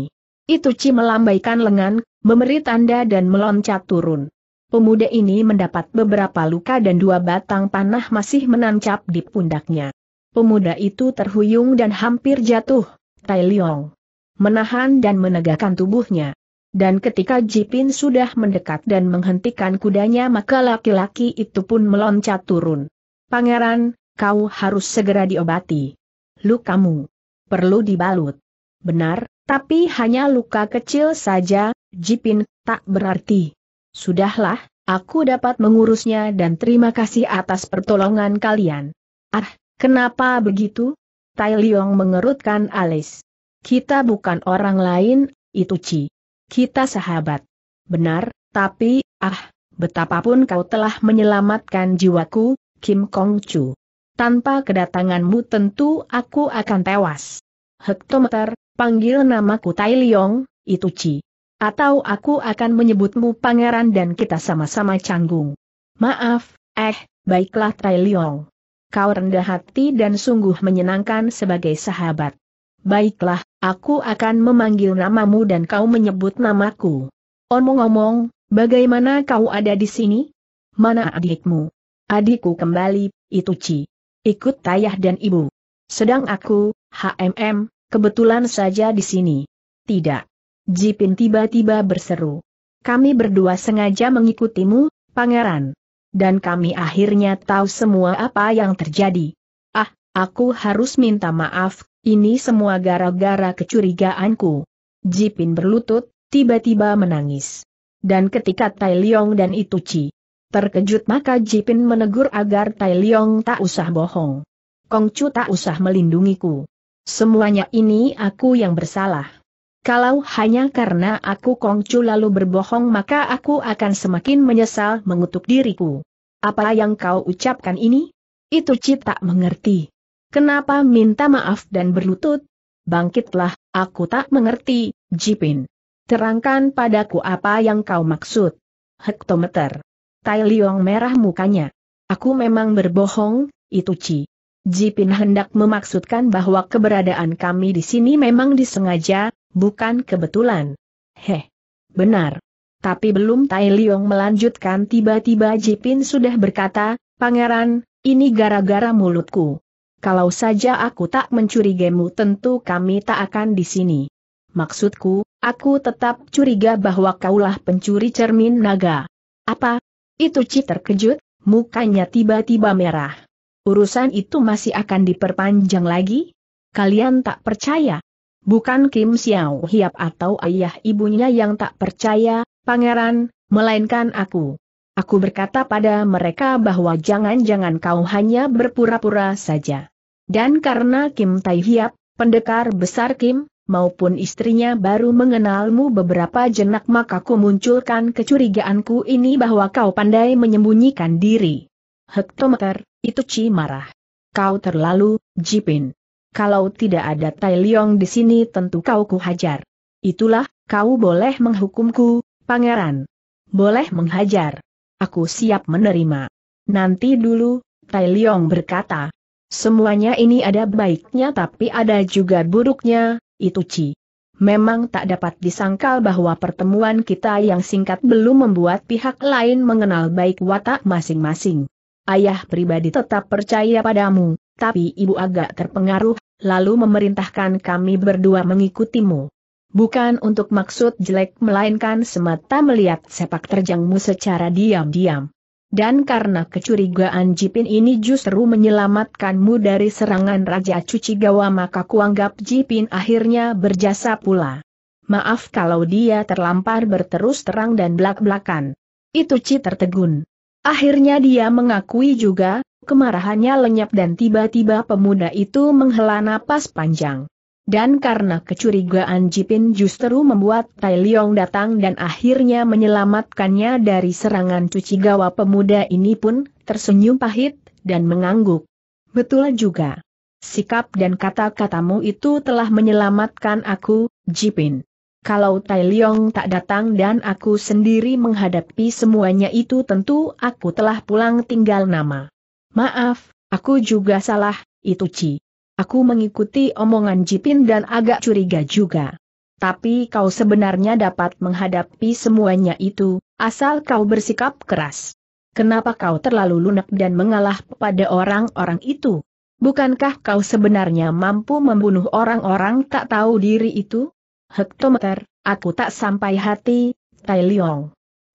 Itu Ci melambaikan lengan, memberi tanda dan meloncat turun. Pemuda ini mendapat beberapa luka dan dua batang panah masih menancap di pundaknya. Pemuda itu terhuyung dan hampir jatuh, Tai Liong. Menahan dan menegakkan tubuhnya. Dan ketika Jipin sudah mendekat dan menghentikan kudanya maka laki-laki itu pun meloncat turun. Pangeran, kau harus segera diobati. Lukamu. Perlu dibalut. Benar, tapi hanya luka kecil saja, Jipin, tak berarti. Sudahlah, aku dapat mengurusnya dan terima kasih atas pertolongan kalian. Ah, kenapa begitu? Tai Liong mengerutkan alis. Kita bukan orang lain, itu Ci. Kita sahabat. Benar, tapi, ah, betapapun kau telah menyelamatkan jiwaku, Kim Kong Chu. Tanpa kedatanganmu tentu aku akan tewas. Hektometer, panggil namaku Tai Liong, itu Ci. Atau aku akan menyebutmu pangeran dan kita sama-sama canggung. Maaf, eh, baiklah Tai Liong. Kau rendah hati dan sungguh menyenangkan sebagai sahabat. Baiklah, aku akan memanggil namamu dan kau menyebut namaku. Omong-omong, bagaimana kau ada di sini? Mana adikmu? Adikku kembali, itu Ci. Ikut tayah dan ibu. Sedang aku, HMM, kebetulan saja di sini. Tidak. Jipin tiba-tiba berseru. Kami berdua sengaja mengikutimu, pangeran. Dan kami akhirnya tahu semua apa yang terjadi. Ah, aku harus minta maaf, ini semua gara-gara kecurigaanku. Jipin berlutut, tiba-tiba menangis. Dan ketika Tai Leong dan Ituci terkejut maka Jipin menegur agar Tai Leong tak usah bohong. Kongcu tak usah melindungiku. Semuanya ini aku yang bersalah. Kalau hanya karena aku kongcu lalu berbohong maka aku akan semakin menyesal mengutuk diriku. Apa yang kau ucapkan ini? Itu Cip tak mengerti. Kenapa minta maaf dan berlutut? Bangkitlah, aku tak mengerti, Jipin. Terangkan padaku apa yang kau maksud. Hektometer. Tai Liong merah mukanya. Aku memang berbohong, itu Ci. Jipin hendak memaksudkan bahwa keberadaan kami di sini memang disengaja, bukan kebetulan. Heh, benar. Tapi belum Tai Liong melanjutkan tiba-tiba Jipin sudah berkata, Pangeran, ini gara-gara mulutku. Kalau saja aku tak mencurigamu tentu kami tak akan di sini. Maksudku, aku tetap curiga bahwa kaulah pencuri cermin naga. Apa? Itu Ci terkejut, mukanya tiba-tiba merah. Urusan itu masih akan diperpanjang lagi? Kalian tak percaya? bukan Kim Xiao Hiap atau ayah ibunya yang tak percaya, pangeran, melainkan aku. Aku berkata pada mereka bahwa jangan-jangan kau hanya berpura-pura saja. Dan karena Kim Tai Hiap, pendekar besar Kim, maupun istrinya baru mengenalmu beberapa jenak maka ku munculkan kecurigaanku ini bahwa kau pandai menyembunyikan diri. Hektometer, itu Ci marah. Kau terlalu, Jipin kalau tidak ada Tai Liong di sini tentu kau kuhajar. Itulah, kau boleh menghukumku, pangeran. Boleh menghajar. Aku siap menerima. Nanti dulu, Tai Liong berkata. Semuanya ini ada baiknya tapi ada juga buruknya, itu Ci. Memang tak dapat disangkal bahwa pertemuan kita yang singkat belum membuat pihak lain mengenal baik watak masing-masing. Ayah pribadi tetap percaya padamu, tapi ibu agak terpengaruh, lalu memerintahkan kami berdua mengikutimu. Bukan untuk maksud jelek melainkan semata melihat sepak terjangmu secara diam-diam. Dan karena kecurigaan Jipin ini justru menyelamatkanmu dari serangan Raja Cucigawa maka kuanggap Jipin akhirnya berjasa pula. Maaf kalau dia terlampar berterus terang dan belak-belakan. Itu Ci tertegun. Akhirnya dia mengakui juga, kemarahannya lenyap dan tiba-tiba pemuda itu menghela napas panjang. Dan karena kecurigaan Jipin justru membuat Tai Leong datang dan akhirnya menyelamatkannya dari serangan cuci gawa pemuda ini pun tersenyum pahit dan mengangguk. Betul juga. Sikap dan kata-katamu itu telah menyelamatkan aku, Jipin. Kalau Tai Leong tak datang dan aku sendiri menghadapi semuanya itu tentu aku telah pulang tinggal nama. Maaf, aku juga salah, itu Ci. Aku mengikuti omongan Jipin dan agak curiga juga. Tapi kau sebenarnya dapat menghadapi semuanya itu, asal kau bersikap keras. Kenapa kau terlalu lunak dan mengalah pada orang-orang itu? Bukankah kau sebenarnya mampu membunuh orang-orang tak tahu diri itu? Hektometer, aku tak sampai hati, Tai Liong.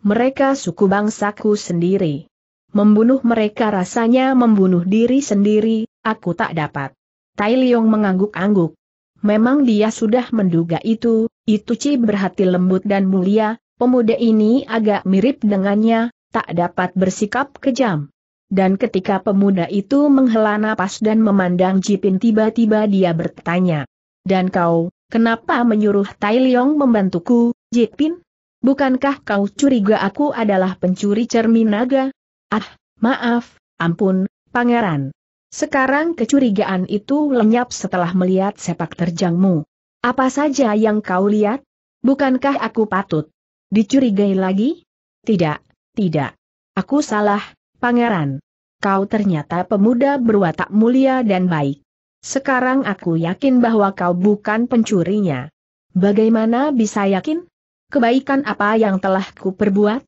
Mereka suku bangsaku sendiri. Membunuh mereka rasanya membunuh diri sendiri, aku tak dapat. Tai Liong mengangguk-angguk. Memang dia sudah menduga itu, itu Ci berhati lembut dan mulia, pemuda ini agak mirip dengannya, tak dapat bersikap kejam. Dan ketika pemuda itu menghela napas dan memandang Jipin tiba-tiba dia bertanya. Dan kau, kenapa menyuruh Tai Liong membantuku, Jipin? Bukankah kau curiga aku adalah pencuri cermin naga? Ah, maaf, ampun, pangeran. Sekarang kecurigaan itu lenyap setelah melihat sepak terjangmu. Apa saja yang kau lihat? Bukankah aku patut? Dicurigai lagi? Tidak, tidak. Aku salah, pangeran. Kau ternyata pemuda berwatak mulia dan baik. Sekarang aku yakin bahwa kau bukan pencurinya. Bagaimana bisa yakin? Kebaikan apa yang telah kuperbuat?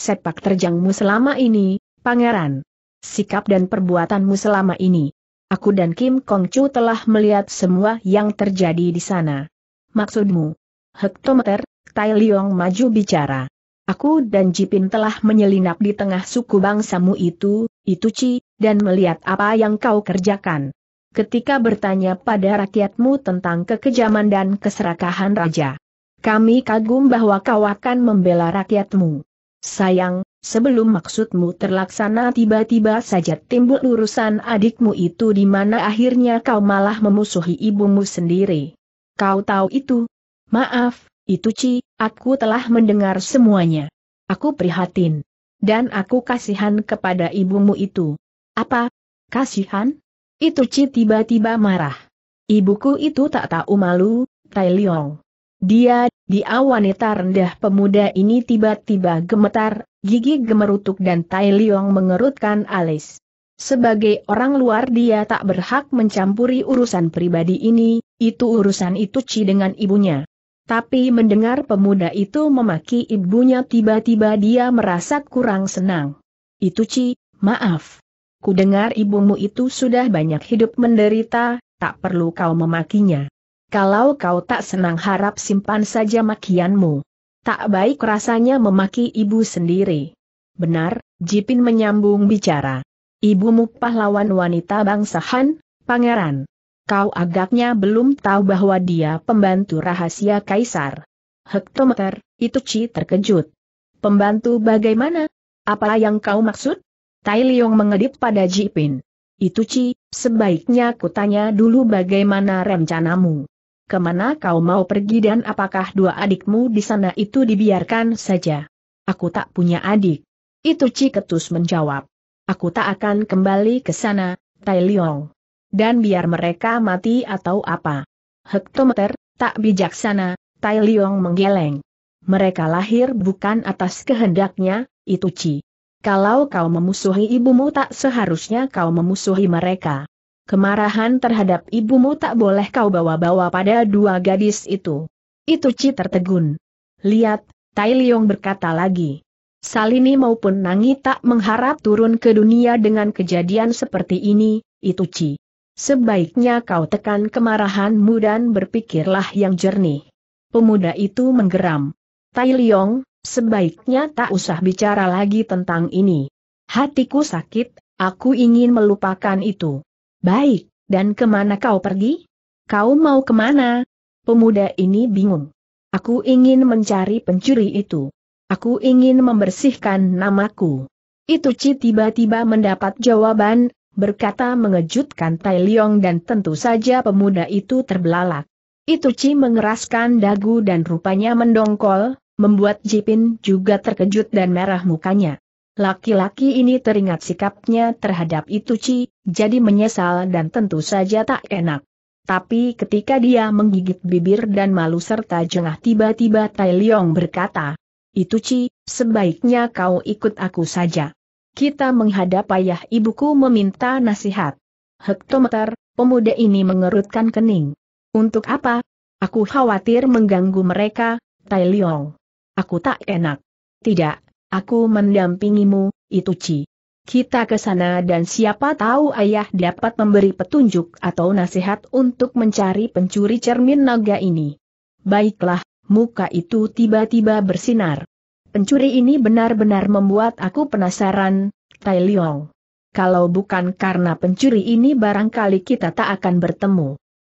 sepak terjangmu selama ini, pangeran. Sikap dan perbuatanmu selama ini. Aku dan Kim Kong Chu telah melihat semua yang terjadi di sana. Maksudmu? Hektometer, Tai Leong maju bicara. Aku dan Jipin telah menyelinap di tengah suku bangsamu itu, itu Ci, dan melihat apa yang kau kerjakan. Ketika bertanya pada rakyatmu tentang kekejaman dan keserakahan raja. Kami kagum bahwa kau akan membela rakyatmu. Sayang, sebelum maksudmu terlaksana tiba-tiba saja timbul urusan adikmu itu di mana akhirnya kau malah memusuhi ibumu sendiri. Kau tahu itu? Maaf, itu Ci, aku telah mendengar semuanya. Aku prihatin. Dan aku kasihan kepada ibumu itu. Apa? Kasihan? Itu Ci tiba-tiba marah. Ibuku itu tak tahu malu, Tai Liong. Dia, dia wanita rendah pemuda ini tiba-tiba gemetar, gigi gemerutuk dan Tai Liong mengerutkan alis. Sebagai orang luar dia tak berhak mencampuri urusan pribadi ini, itu urusan itu Ci dengan ibunya. Tapi mendengar pemuda itu memaki ibunya tiba-tiba dia merasa kurang senang. Itu Ci, maaf. Kudengar ibumu itu sudah banyak hidup menderita, tak perlu kau memakinya. Kalau kau tak senang harap simpan saja makianmu. Tak baik rasanya memaki ibu sendiri. Benar, Jipin menyambung bicara. Ibumu pahlawan wanita bangsa Han, pangeran. Kau agaknya belum tahu bahwa dia pembantu rahasia kaisar. Hektometer, itu Ci terkejut. Pembantu bagaimana? Apa yang kau maksud? Tai Liong mengedip pada Jipin. Itu Ci, sebaiknya kutanya dulu bagaimana rencanamu kemana kau mau pergi dan apakah dua adikmu di sana itu dibiarkan saja? Aku tak punya adik. Itu Ciketus menjawab. Aku tak akan kembali ke sana, Tai Liong. Dan biar mereka mati atau apa. Hektometer, tak bijaksana, Tai Liong menggeleng. Mereka lahir bukan atas kehendaknya, itu Ci. Kalau kau memusuhi ibumu tak seharusnya kau memusuhi mereka. Kemarahan terhadap ibumu tak boleh kau bawa-bawa pada dua gadis itu. Itu Ci tertegun. Lihat, Tai Liong berkata lagi. Salini maupun Nangi tak mengharap turun ke dunia dengan kejadian seperti ini, itu Ci. Sebaiknya kau tekan kemarahanmu dan berpikirlah yang jernih. Pemuda itu menggeram. Tai Liong, sebaiknya tak usah bicara lagi tentang ini. Hatiku sakit, aku ingin melupakan itu. Baik, dan kemana kau pergi? Kau mau kemana? Pemuda ini bingung. Aku ingin mencari pencuri itu. Aku ingin membersihkan namaku. Itu Ci tiba-tiba mendapat jawaban, berkata mengejutkan Tai Leong dan tentu saja pemuda itu terbelalak. Itu Ci mengeraskan dagu dan rupanya mendongkol, membuat Jipin juga terkejut dan merah mukanya. Laki-laki ini teringat sikapnya terhadap Itu Ci, jadi menyesal dan tentu saja tak enak. Tapi ketika dia menggigit bibir dan malu serta jengah tiba-tiba Tai Leong berkata, Itu Ci, sebaiknya kau ikut aku saja. Kita menghadap ayah ibuku meminta nasihat. Hektometer, pemuda ini mengerutkan kening. Untuk apa? Aku khawatir mengganggu mereka, Tai Leong. Aku tak enak. Tidak, Aku mendampingimu, Itu Ci. Kita ke sana dan siapa tahu ayah dapat memberi petunjuk atau nasihat untuk mencari pencuri cermin naga ini. Baiklah, muka itu tiba-tiba bersinar. Pencuri ini benar-benar membuat aku penasaran, Tai Liong. Kalau bukan karena pencuri ini barangkali kita tak akan bertemu.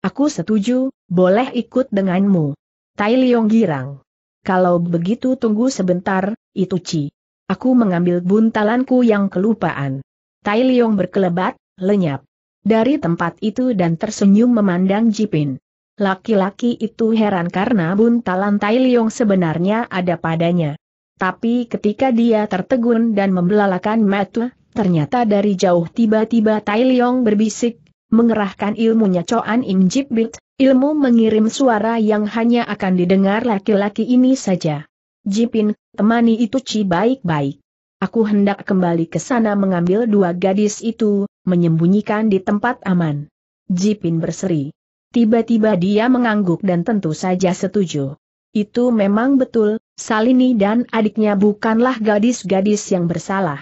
Aku setuju, boleh ikut denganmu. Tai Liong girang. Kalau begitu tunggu sebentar, itu Ci. Aku mengambil buntalanku yang kelupaan. Tai Leong berkelebat, lenyap. Dari tempat itu dan tersenyum memandang Jipin. Laki-laki itu heran karena buntalan Tai Leong sebenarnya ada padanya. Tapi ketika dia tertegun dan membelalakan mata, ternyata dari jauh tiba-tiba Tai Leong berbisik, mengerahkan ilmunya coan Im Jibit, ilmu mengirim suara yang hanya akan didengar laki-laki ini saja. Jipin, temani itu Ci baik-baik. Aku hendak kembali ke sana mengambil dua gadis itu, menyembunyikan di tempat aman. Jipin berseri. Tiba-tiba dia mengangguk dan tentu saja setuju. Itu memang betul, Salini dan adiknya bukanlah gadis-gadis yang bersalah.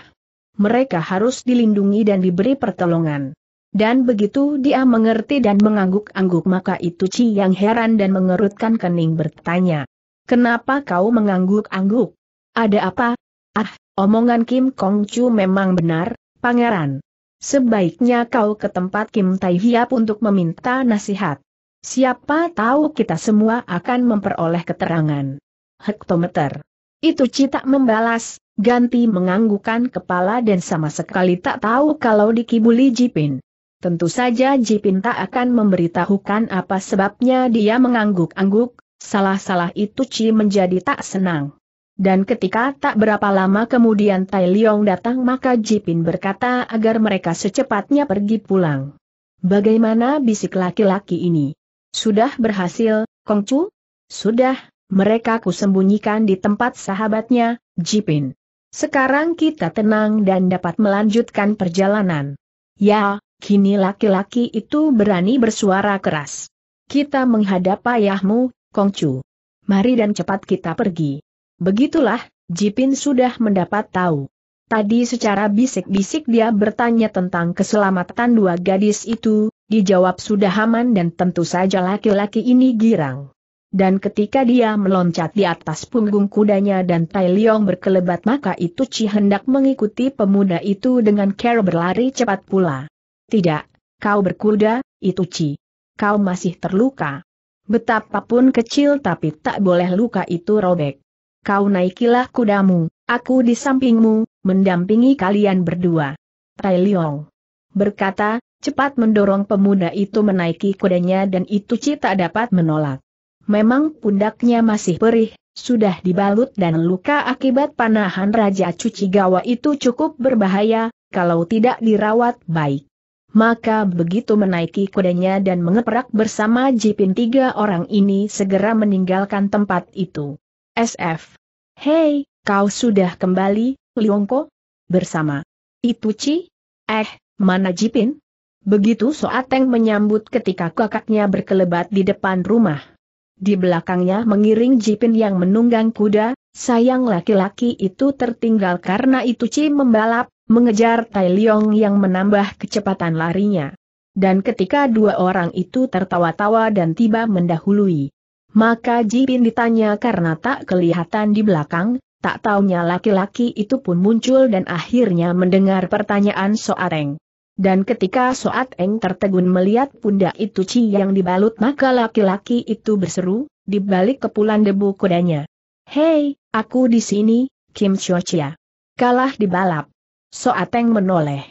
Mereka harus dilindungi dan diberi pertolongan. Dan begitu dia mengerti dan mengangguk-angguk maka itu Ci yang heran dan mengerutkan kening bertanya. Kenapa kau mengangguk-angguk? Ada apa? Ah, omongan Kim Kong Chu memang benar, pangeran. Sebaiknya kau ke tempat Kim Tai Hiap untuk meminta nasihat. Siapa tahu kita semua akan memperoleh keterangan. Hektometer. Itu Ci tak membalas, ganti menganggukan kepala dan sama sekali tak tahu kalau dikibuli Jipin. Tentu saja tak akan memberitahukan apa sebabnya dia mengangguk-angguk, salah-salah itu Ci menjadi tak senang. Dan ketika tak berapa lama kemudian Tai Liong datang maka Jipin berkata agar mereka secepatnya pergi pulang. Bagaimana bisik laki-laki ini? Sudah berhasil, Kong Chu? Sudah, mereka kusembunyikan di tempat sahabatnya, Jipin. Sekarang kita tenang dan dapat melanjutkan perjalanan. Ya, Kini laki-laki itu berani bersuara keras. Kita menghadap ayahmu, Kongcu. Mari dan cepat kita pergi. Begitulah, Jipin sudah mendapat tahu. Tadi secara bisik-bisik dia bertanya tentang keselamatan dua gadis itu, dijawab sudah aman dan tentu saja laki-laki ini girang. Dan ketika dia meloncat di atas punggung kudanya dan Tai Leong berkelebat maka itu Ci hendak mengikuti pemuda itu dengan care berlari cepat pula. Tidak, kau berkuda, itu Ci. Kau masih terluka. Betapapun kecil tapi tak boleh luka itu robek. Kau naikilah kudamu, aku di sampingmu, mendampingi kalian berdua. Tai Liong berkata, cepat mendorong pemuda itu menaiki kudanya dan itu Ci tak dapat menolak. Memang pundaknya masih perih, sudah dibalut dan luka akibat panahan Raja Cuci Gawa itu cukup berbahaya, kalau tidak dirawat baik maka begitu menaiki kudanya dan mengeprak bersama Jipin tiga orang ini segera meninggalkan tempat itu. SF. Hei, kau sudah kembali, Liongko? Bersama. Itu Ci? Eh, mana Jipin? Begitu Soateng menyambut ketika kakaknya berkelebat di depan rumah. Di belakangnya mengiring Jipin yang menunggang kuda, sayang laki-laki itu tertinggal karena itu Ci membalap, mengejar Tai Leong yang menambah kecepatan larinya. Dan ketika dua orang itu tertawa-tawa dan tiba mendahului, maka Jipin ditanya karena tak kelihatan di belakang, tak taunya laki-laki itu pun muncul dan akhirnya mendengar pertanyaan Soareng. Dan ketika Soat Eng tertegun melihat pundak itu Ci yang dibalut maka laki-laki itu berseru, di balik kepulan debu kudanya. Hei, aku di sini, Kim Cho Chia. Kalah di balap. Soateng menoleh.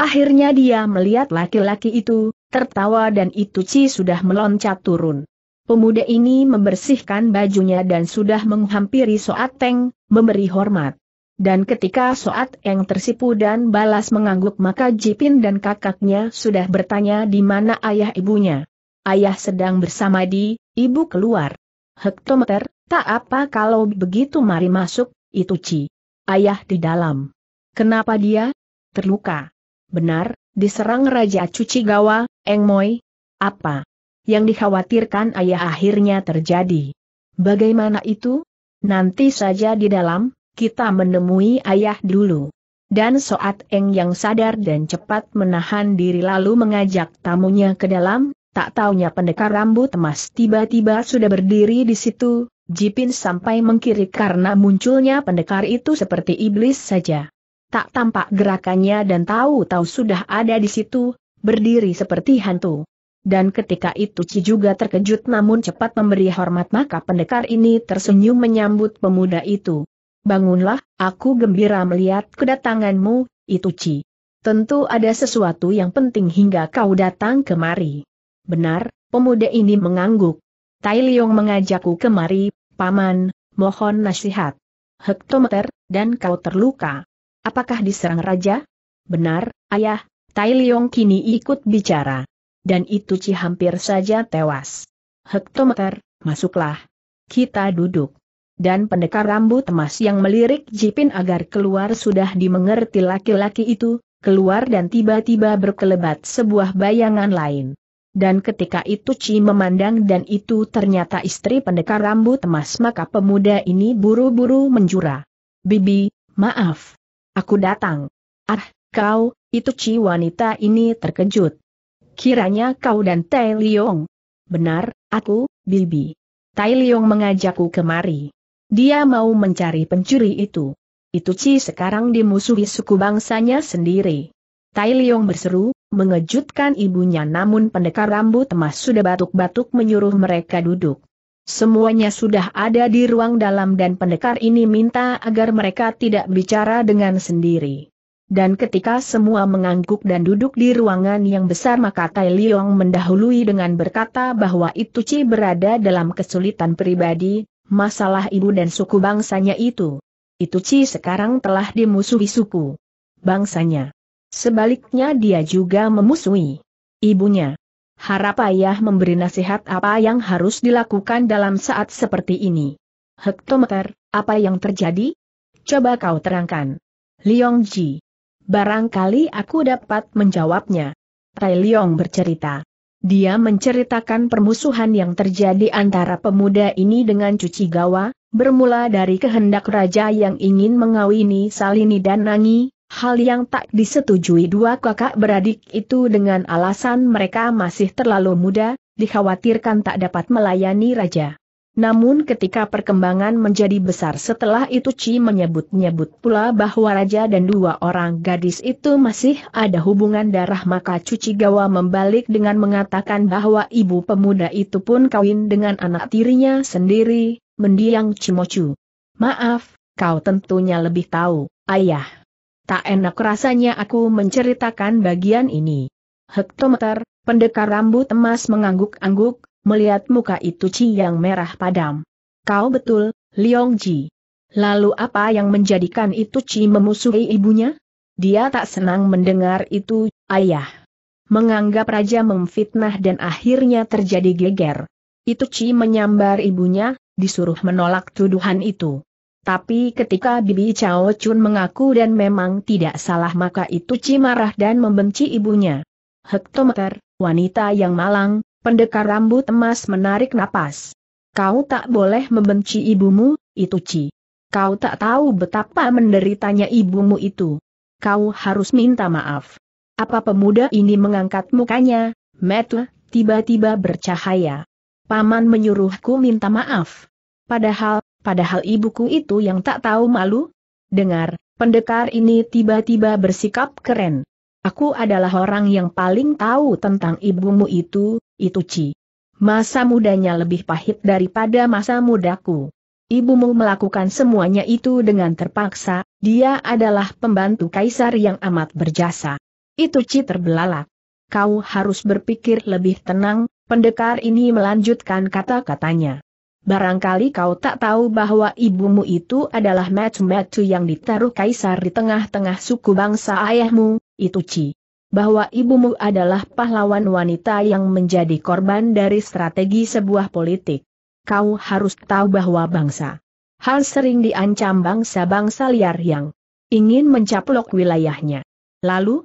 Akhirnya dia melihat laki-laki itu, tertawa dan itu Ituci sudah meloncat turun. Pemuda ini membersihkan bajunya dan sudah menghampiri Soateng, memberi hormat. Dan ketika Soateng tersipu dan balas mengangguk maka Jipin dan kakaknya sudah bertanya di mana ayah ibunya. Ayah sedang bersama di, ibu keluar. Hektometer, tak apa kalau begitu mari masuk, itu Ci. Ayah di dalam. Kenapa dia? Terluka. Benar, diserang Raja Cuci Gawa, Eng Moi. Apa? Yang dikhawatirkan ayah akhirnya terjadi. Bagaimana itu? Nanti saja di dalam, kita menemui ayah dulu. Dan Soat Eng yang sadar dan cepat menahan diri lalu mengajak tamunya ke dalam, tak taunya pendekar rambut emas tiba-tiba sudah berdiri di situ, Jipin sampai mengkiri karena munculnya pendekar itu seperti iblis saja tak tampak gerakannya dan tahu-tahu sudah ada di situ, berdiri seperti hantu. Dan ketika itu Ci juga terkejut namun cepat memberi hormat maka pendekar ini tersenyum menyambut pemuda itu. Bangunlah, aku gembira melihat kedatanganmu, itu Ci. Tentu ada sesuatu yang penting hingga kau datang kemari. Benar, pemuda ini mengangguk. Tai Liong mengajakku kemari, paman, mohon nasihat. Hektometer, dan kau terluka. Apakah diserang raja? Benar, ayah, Tai Leong kini ikut bicara. Dan itu Ci hampir saja tewas. Hektometer, masuklah. Kita duduk. Dan pendekar rambut emas yang melirik Jipin agar keluar sudah dimengerti laki-laki itu, keluar dan tiba-tiba berkelebat sebuah bayangan lain. Dan ketika itu Ci memandang dan itu ternyata istri pendekar rambut emas maka pemuda ini buru-buru menjura. Bibi, maaf, Aku datang. Ah, kau, itu Ci wanita ini terkejut. Kiranya kau dan Tai Liong. Benar, aku, Bibi. Tai Liong mengajakku kemari. Dia mau mencari pencuri itu. Itu Ci sekarang dimusuhi suku bangsanya sendiri. Tai Liong berseru, mengejutkan ibunya namun pendekar rambut emas sudah batuk-batuk menyuruh mereka duduk. Semuanya sudah ada di ruang dalam dan pendekar ini minta agar mereka tidak bicara dengan sendiri. Dan ketika semua mengangguk dan duduk di ruangan yang besar maka Tai Liong mendahului dengan berkata bahwa itu Ci berada dalam kesulitan pribadi, masalah ibu dan suku bangsanya itu. Itu Ci sekarang telah dimusuhi suku bangsanya. Sebaliknya dia juga memusuhi ibunya harap ayah memberi nasihat apa yang harus dilakukan dalam saat seperti ini. Hektometer, apa yang terjadi? Coba kau terangkan. Liong Ji. Barangkali aku dapat menjawabnya. Tai Liong bercerita. Dia menceritakan permusuhan yang terjadi antara pemuda ini dengan Cuci Gawa, bermula dari kehendak raja yang ingin mengawini Salini dan Nangi, Hal yang tak disetujui dua kakak beradik itu dengan alasan mereka masih terlalu muda, dikhawatirkan tak dapat melayani raja. Namun ketika perkembangan menjadi besar setelah itu Ci menyebut-nyebut pula bahwa raja dan dua orang gadis itu masih ada hubungan darah maka Cuci Gawa membalik dengan mengatakan bahwa ibu pemuda itu pun kawin dengan anak tirinya sendiri, mendiang Cimocu. Maaf, kau tentunya lebih tahu, ayah. Tak enak rasanya aku menceritakan bagian ini. Hektometer, pendekar rambut emas mengangguk-angguk, melihat muka itu Ci yang merah padam. Kau betul, Liong Ji. Lalu apa yang menjadikan itu Ci memusuhi ibunya? Dia tak senang mendengar itu, ayah. Menganggap raja memfitnah dan akhirnya terjadi geger. Itu Ci menyambar ibunya, disuruh menolak tuduhan itu. Tapi ketika Bibi Chao Chun mengaku dan memang tidak salah maka itu Ci marah dan membenci ibunya. Hektometer, wanita yang malang, pendekar rambut emas menarik napas. Kau tak boleh membenci ibumu, itu Ci. Kau tak tahu betapa menderitanya ibumu itu. Kau harus minta maaf. Apa pemuda ini mengangkat mukanya, metu, tiba-tiba bercahaya. Paman menyuruhku minta maaf. Padahal, Padahal ibuku itu yang tak tahu malu? Dengar, pendekar ini tiba-tiba bersikap keren. Aku adalah orang yang paling tahu tentang ibumu itu, itu Ci. Masa mudanya lebih pahit daripada masa mudaku. Ibumu melakukan semuanya itu dengan terpaksa, dia adalah pembantu kaisar yang amat berjasa. Itu Ci terbelalak. Kau harus berpikir lebih tenang, pendekar ini melanjutkan kata-katanya. Barangkali kau tak tahu bahwa ibumu itu adalah metu-metu yang ditaruh kaisar di tengah-tengah suku bangsa ayahmu, itu Ci. Bahwa ibumu adalah pahlawan wanita yang menjadi korban dari strategi sebuah politik. Kau harus tahu bahwa bangsa. Hal sering diancam bangsa-bangsa liar yang ingin mencaplok wilayahnya. Lalu?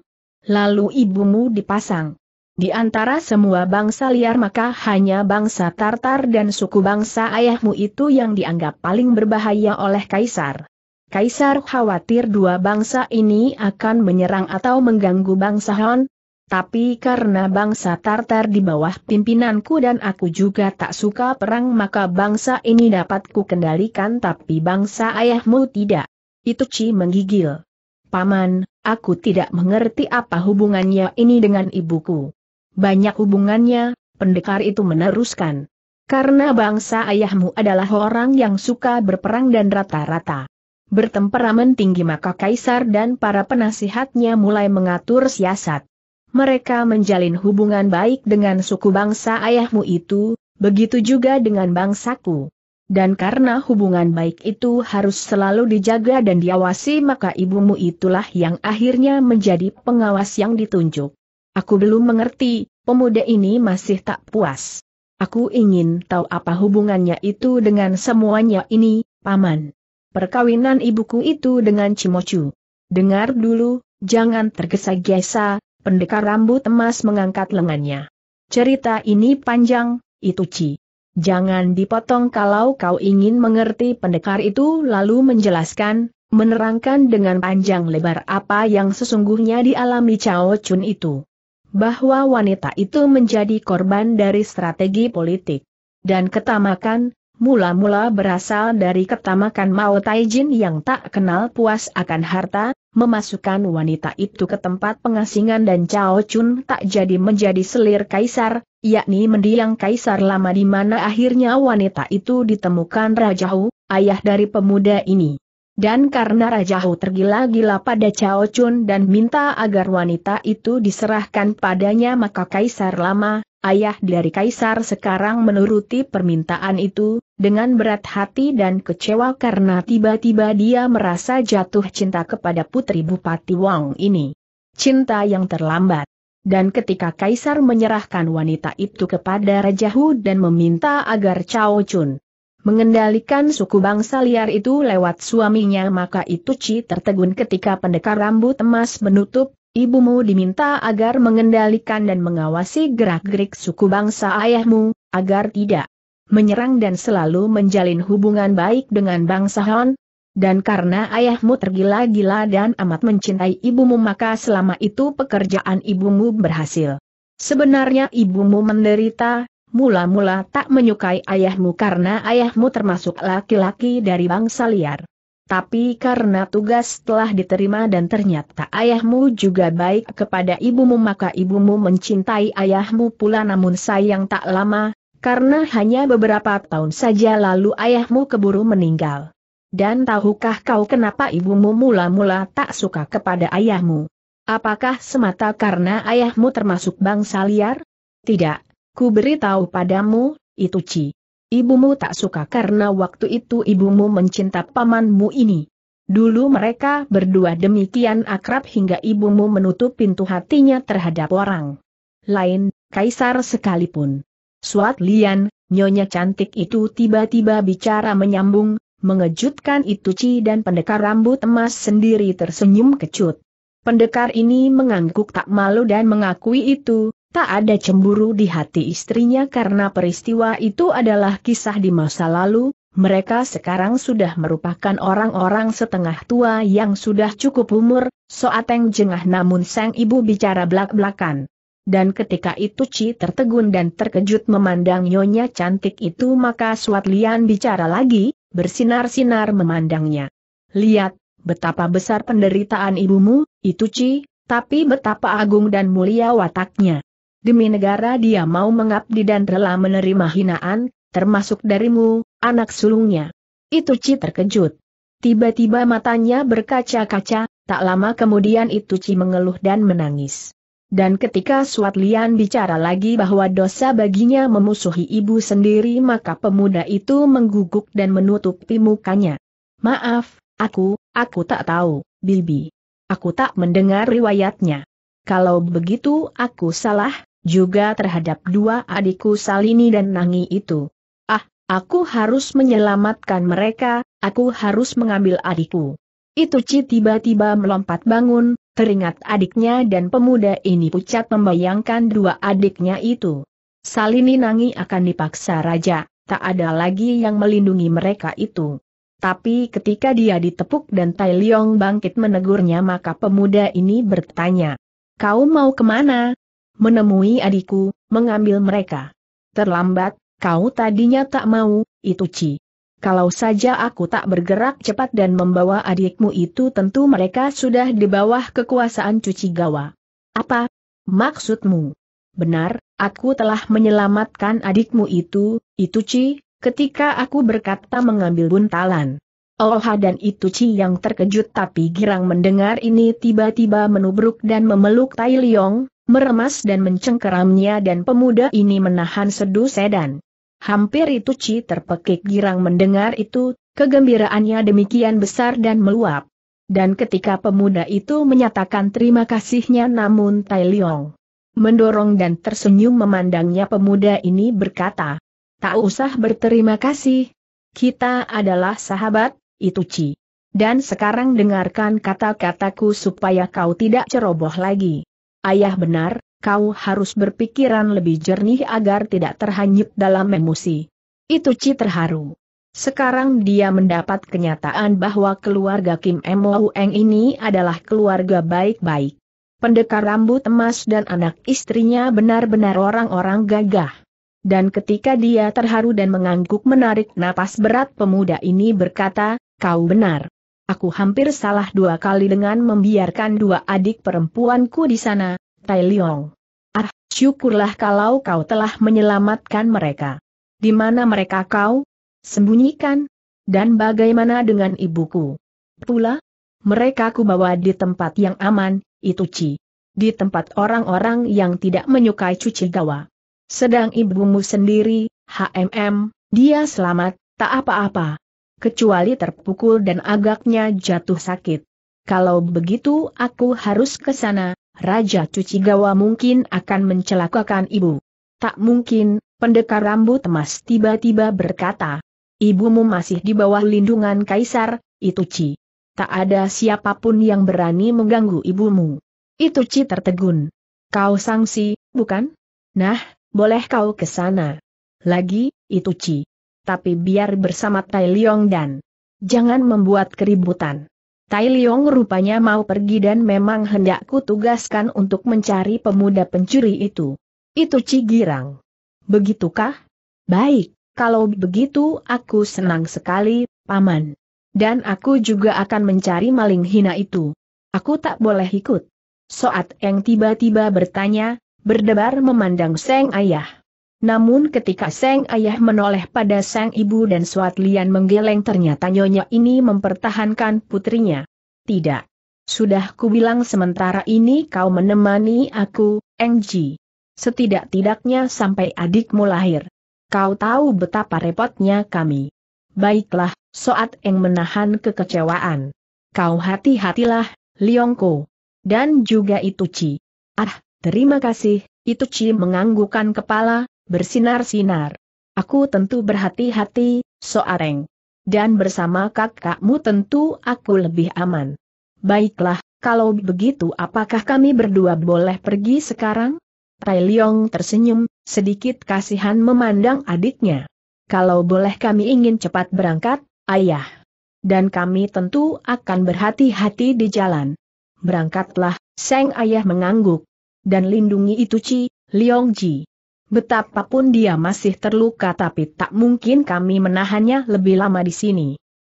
Lalu ibumu dipasang di antara semua bangsa liar maka hanya bangsa Tartar dan suku bangsa ayahmu itu yang dianggap paling berbahaya oleh Kaisar. Kaisar khawatir dua bangsa ini akan menyerang atau mengganggu bangsa Hon. tapi karena bangsa Tartar di bawah pimpinanku dan aku juga tak suka perang maka bangsa ini dapat ku kendalikan tapi bangsa ayahmu tidak. Itu Ci menggigil. Paman, aku tidak mengerti apa hubungannya ini dengan ibuku. Banyak hubungannya, pendekar itu meneruskan. Karena bangsa ayahmu adalah orang yang suka berperang dan rata-rata bertemperamen tinggi maka kaisar dan para penasihatnya mulai mengatur siasat. Mereka menjalin hubungan baik dengan suku bangsa ayahmu itu, begitu juga dengan bangsaku. Dan karena hubungan baik itu harus selalu dijaga dan diawasi maka ibumu itulah yang akhirnya menjadi pengawas yang ditunjuk. Aku belum mengerti, pemuda ini masih tak puas. Aku ingin tahu apa hubungannya itu dengan semuanya ini, Paman. Perkawinan ibuku itu dengan Cimocu. Dengar dulu, jangan tergesa-gesa, pendekar rambut emas mengangkat lengannya. Cerita ini panjang, itu Ci. Jangan dipotong kalau kau ingin mengerti pendekar itu lalu menjelaskan, menerangkan dengan panjang lebar apa yang sesungguhnya dialami Cao Chun itu bahwa wanita itu menjadi korban dari strategi politik. Dan ketamakan, mula-mula berasal dari ketamakan Mao Taijin yang tak kenal puas akan harta, memasukkan wanita itu ke tempat pengasingan dan cao Chun tak jadi menjadi selir kaisar, yakni mendiang kaisar lama di mana akhirnya wanita itu ditemukan Raja ayah dari pemuda ini. Dan karena Raja Hu tergila-gila pada Cao Chun dan minta agar wanita itu diserahkan padanya maka Kaisar lama, ayah dari Kaisar sekarang menuruti permintaan itu, dengan berat hati dan kecewa karena tiba-tiba dia merasa jatuh cinta kepada Putri Bupati Wang ini. Cinta yang terlambat. Dan ketika Kaisar menyerahkan wanita itu kepada Raja Hu dan meminta agar Cao Chun mengendalikan suku bangsa liar itu lewat suaminya maka itu Ci tertegun ketika pendekar rambut emas menutup, ibumu diminta agar mengendalikan dan mengawasi gerak-gerik suku bangsa ayahmu, agar tidak menyerang dan selalu menjalin hubungan baik dengan bangsa Han, dan karena ayahmu tergila-gila dan amat mencintai ibumu maka selama itu pekerjaan ibumu berhasil. Sebenarnya ibumu menderita, mula-mula tak menyukai ayahmu karena ayahmu termasuk laki-laki dari bangsa liar. Tapi karena tugas telah diterima dan ternyata ayahmu juga baik kepada ibumu maka ibumu mencintai ayahmu pula namun sayang tak lama, karena hanya beberapa tahun saja lalu ayahmu keburu meninggal. Dan tahukah kau kenapa ibumu mula-mula tak suka kepada ayahmu? Apakah semata karena ayahmu termasuk bangsa liar? Tidak, Ku beritahu padamu, itu Ci. Ibumu tak suka karena waktu itu ibumu mencinta pamanmu ini. Dulu mereka berdua demikian akrab hingga ibumu menutup pintu hatinya terhadap orang lain, kaisar sekalipun. Suat Lian, nyonya cantik itu tiba-tiba bicara menyambung, mengejutkan itu Ci dan pendekar rambut emas sendiri tersenyum kecut. Pendekar ini mengangguk tak malu dan mengakui itu, tak ada cemburu di hati istrinya karena peristiwa itu adalah kisah di masa lalu, mereka sekarang sudah merupakan orang-orang setengah tua yang sudah cukup umur, soateng jengah namun sang ibu bicara belak-belakan. Dan ketika itu Ci tertegun dan terkejut memandang nyonya cantik itu maka Suat Lian bicara lagi, bersinar-sinar memandangnya. Lihat, betapa besar penderitaan ibumu, itu Ci, tapi betapa agung dan mulia wataknya. Demi negara dia mau mengabdi dan rela menerima hinaan, termasuk darimu, anak sulungnya. Itu Ci terkejut. Tiba-tiba matanya berkaca-kaca, tak lama kemudian itu Ci mengeluh dan menangis. Dan ketika Suat Lian bicara lagi bahwa dosa baginya memusuhi ibu sendiri maka pemuda itu mengguguk dan menutupi mukanya. Maaf, aku, aku tak tahu, Bibi. Aku tak mendengar riwayatnya. Kalau begitu aku salah, juga terhadap dua adikku Salini dan Nangi itu. Ah, aku harus menyelamatkan mereka, aku harus mengambil adikku. Itu Ci tiba-tiba melompat bangun, teringat adiknya dan pemuda ini pucat membayangkan dua adiknya itu. Salini Nangi akan dipaksa raja, tak ada lagi yang melindungi mereka itu. Tapi ketika dia ditepuk dan Tai Leong bangkit menegurnya maka pemuda ini bertanya, Kau mau kemana, menemui adikku, mengambil mereka. Terlambat, kau tadinya tak mau, itu Ci. Kalau saja aku tak bergerak cepat dan membawa adikmu itu tentu mereka sudah di bawah kekuasaan cuci gawa. Apa? Maksudmu? Benar, aku telah menyelamatkan adikmu itu, itu Ci, ketika aku berkata mengambil buntalan. Olha dan Itu Ci yang terkejut tapi girang mendengar ini tiba-tiba menubruk dan memeluk Tai Liong, meremas dan mencengkeramnya dan pemuda ini menahan sedu sedan. Hampir itu Ci terpekik girang mendengar itu, kegembiraannya demikian besar dan meluap. Dan ketika pemuda itu menyatakan terima kasihnya namun Tai Leong mendorong dan tersenyum memandangnya pemuda ini berkata, Tak usah berterima kasih, kita adalah sahabat, itu Ci. Dan sekarang dengarkan kata-kataku supaya kau tidak ceroboh lagi. Ayah benar, kau harus berpikiran lebih jernih agar tidak terhanyut dalam emosi. Itu Ci terharu. Sekarang dia mendapat kenyataan bahwa keluarga Kim Eng ini adalah keluarga baik-baik. Pendekar rambut emas dan anak istrinya benar-benar orang-orang gagah. Dan ketika dia terharu dan mengangguk menarik napas berat pemuda ini berkata, kau benar. Aku hampir salah dua kali dengan membiarkan dua adik perempuanku di sana, Tai Liong. Ah, syukurlah kalau kau telah menyelamatkan mereka. Di mana mereka kau? Sembunyikan? Dan bagaimana dengan ibuku? Pula, mereka ku bawa di tempat yang aman, itu Ci. Di tempat orang-orang yang tidak menyukai cuci gawa. Sedang ibumu sendiri, HMM, dia selamat, tak apa-apa kecuali terpukul dan agaknya jatuh sakit. Kalau begitu aku harus ke sana, Raja Cucigawa mungkin akan mencelakakan ibu. Tak mungkin, pendekar rambut emas tiba-tiba berkata. Ibumu masih di bawah lindungan kaisar, Ituci. Tak ada siapapun yang berani mengganggu ibumu. Ituci tertegun. Kau sangsi, bukan? Nah, boleh kau ke sana. Lagi, Ituci tapi biar bersama Tai Liong dan jangan membuat keributan. Tai Liong rupanya mau pergi dan memang hendakku tugaskan untuk mencari pemuda pencuri itu. Itu Cigirang. Begitukah? Baik, kalau begitu aku senang sekali, Paman. Dan aku juga akan mencari maling hina itu. Aku tak boleh ikut. Soat Eng tiba-tiba bertanya, berdebar memandang Seng Ayah. Namun ketika sang ayah menoleh pada sang ibu dan Suat Lian menggeleng ternyata nyonya ini mempertahankan putrinya. Tidak. Sudah ku bilang sementara ini kau menemani aku, Engji. Setidak-tidaknya sampai adikmu lahir. Kau tahu betapa repotnya kami. Baiklah, Soat Eng menahan kekecewaan. Kau hati-hatilah, Liongko. Dan juga Ituci. Ah, terima kasih, Ituci menganggukkan kepala, bersinar-sinar. Aku tentu berhati-hati, Soareng. Dan bersama kakakmu tentu aku lebih aman. Baiklah, kalau begitu apakah kami berdua boleh pergi sekarang? Tai Leong tersenyum, sedikit kasihan memandang adiknya. Kalau boleh kami ingin cepat berangkat, ayah. Dan kami tentu akan berhati-hati di jalan. Berangkatlah, Seng ayah mengangguk. Dan lindungi itu Ci, Leong Ji. Betapapun dia masih terluka tapi tak mungkin kami menahannya lebih lama di sini.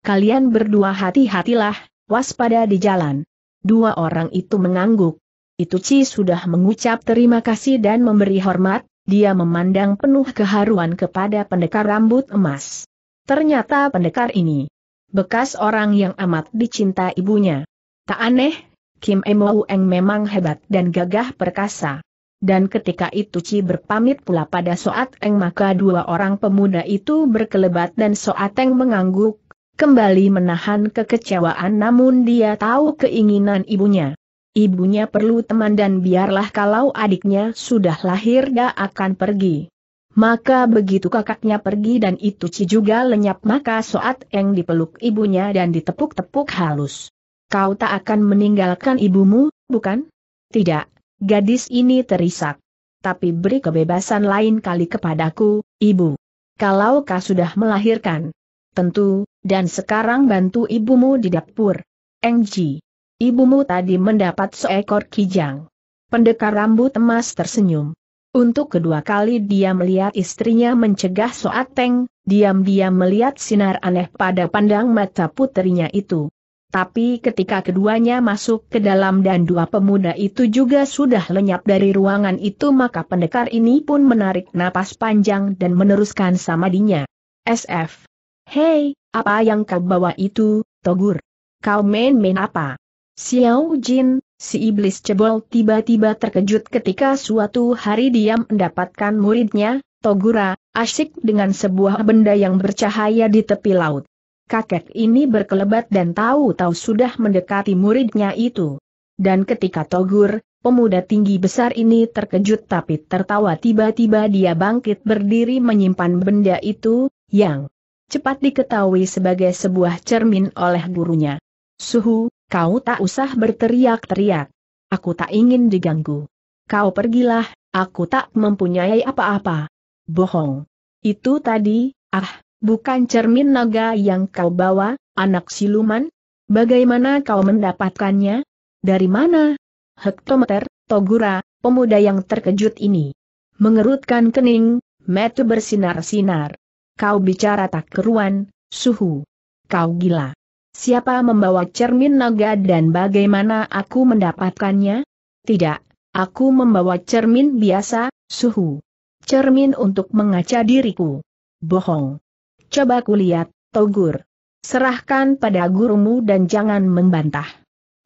Kalian berdua hati-hatilah, waspada di jalan. Dua orang itu mengangguk. Itu Ituci sudah mengucap terima kasih dan memberi hormat, dia memandang penuh keharuan kepada pendekar rambut emas. Ternyata pendekar ini bekas orang yang amat dicinta ibunya. Tak aneh, Kim Eng memang hebat dan gagah perkasa dan ketika itu Ci berpamit pula pada Soat Eng maka dua orang pemuda itu berkelebat dan Soat Eng mengangguk, kembali menahan kekecewaan namun dia tahu keinginan ibunya. Ibunya perlu teman dan biarlah kalau adiknya sudah lahir dia akan pergi. Maka begitu kakaknya pergi dan itu Ci juga lenyap maka Soat Eng dipeluk ibunya dan ditepuk-tepuk halus. Kau tak akan meninggalkan ibumu, bukan? Tidak, Gadis ini terisak. Tapi beri kebebasan lain kali kepadaku, ibu. Kalau kau sudah melahirkan. Tentu, dan sekarang bantu ibumu di dapur. Engji. Ibumu tadi mendapat seekor kijang. Pendekar rambut emas tersenyum. Untuk kedua kali dia melihat istrinya mencegah Soateng, diam-diam melihat sinar aneh pada pandang mata putrinya itu. Tapi ketika keduanya masuk ke dalam dan dua pemuda itu juga sudah lenyap dari ruangan itu maka pendekar ini pun menarik napas panjang dan meneruskan samadinya. SF. Hei, apa yang kau bawa itu, Togur? Kau main-main apa? Xiao Jin, si iblis cebol tiba-tiba terkejut ketika suatu hari dia mendapatkan muridnya, Togura, asyik dengan sebuah benda yang bercahaya di tepi laut kakek ini berkelebat dan tahu-tahu sudah mendekati muridnya itu. Dan ketika Togur, pemuda tinggi besar ini terkejut tapi tertawa tiba-tiba dia bangkit berdiri menyimpan benda itu, yang cepat diketahui sebagai sebuah cermin oleh gurunya. Suhu, kau tak usah berteriak-teriak. Aku tak ingin diganggu. Kau pergilah, aku tak mempunyai apa-apa. Bohong. Itu tadi, ah, Bukan cermin naga yang kau bawa, anak siluman? Bagaimana kau mendapatkannya? Dari mana? Hektometer, Togura, pemuda yang terkejut ini. Mengerutkan kening, metu bersinar-sinar. Kau bicara tak keruan, suhu. Kau gila. Siapa membawa cermin naga dan bagaimana aku mendapatkannya? Tidak, aku membawa cermin biasa, suhu. Cermin untuk mengaca diriku. Bohong. Coba kulihat, Togur. Serahkan pada gurumu dan jangan membantah.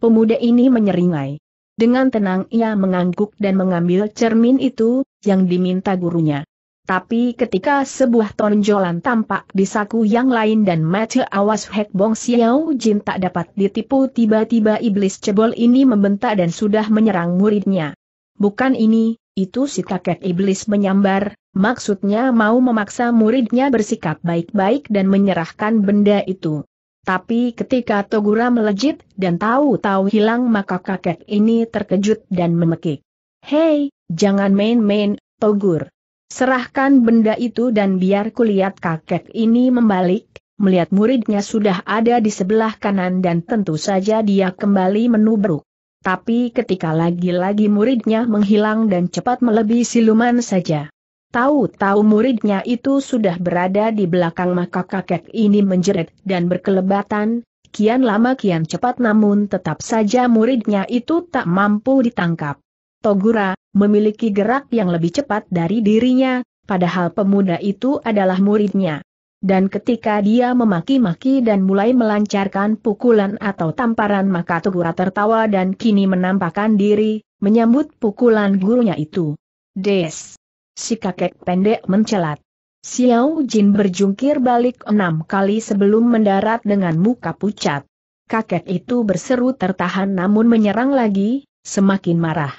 Pemuda ini menyeringai. Dengan tenang ia mengangguk dan mengambil cermin itu, yang diminta gurunya. Tapi ketika sebuah tonjolan tampak di saku yang lain dan mata awas Hek Bong Xiao Jin tak dapat ditipu tiba-tiba iblis cebol ini membentak dan sudah menyerang muridnya. Bukan ini, itu si kakek iblis menyambar, maksudnya mau memaksa muridnya bersikap baik-baik dan menyerahkan benda itu. Tapi ketika Togura melejit dan tahu-tahu hilang maka kakek ini terkejut dan memekik. Hei, jangan main-main, Togur. Serahkan benda itu dan biar kulihat kakek ini membalik, melihat muridnya sudah ada di sebelah kanan dan tentu saja dia kembali menubruk. Tapi ketika lagi-lagi muridnya menghilang dan cepat melebihi siluman saja. Tahu-tahu muridnya itu sudah berada di belakang maka kakek ini menjerit dan berkelebatan, kian lama kian cepat namun tetap saja muridnya itu tak mampu ditangkap. Togura, memiliki gerak yang lebih cepat dari dirinya, padahal pemuda itu adalah muridnya. Dan ketika dia memaki-maki dan mulai melancarkan pukulan atau tamparan maka Togura tertawa dan kini menampakkan diri, menyambut pukulan gurunya itu. Des! Si kakek pendek mencelat. Xiao Jin berjungkir balik enam kali sebelum mendarat dengan muka pucat. Kakek itu berseru tertahan namun menyerang lagi, semakin marah.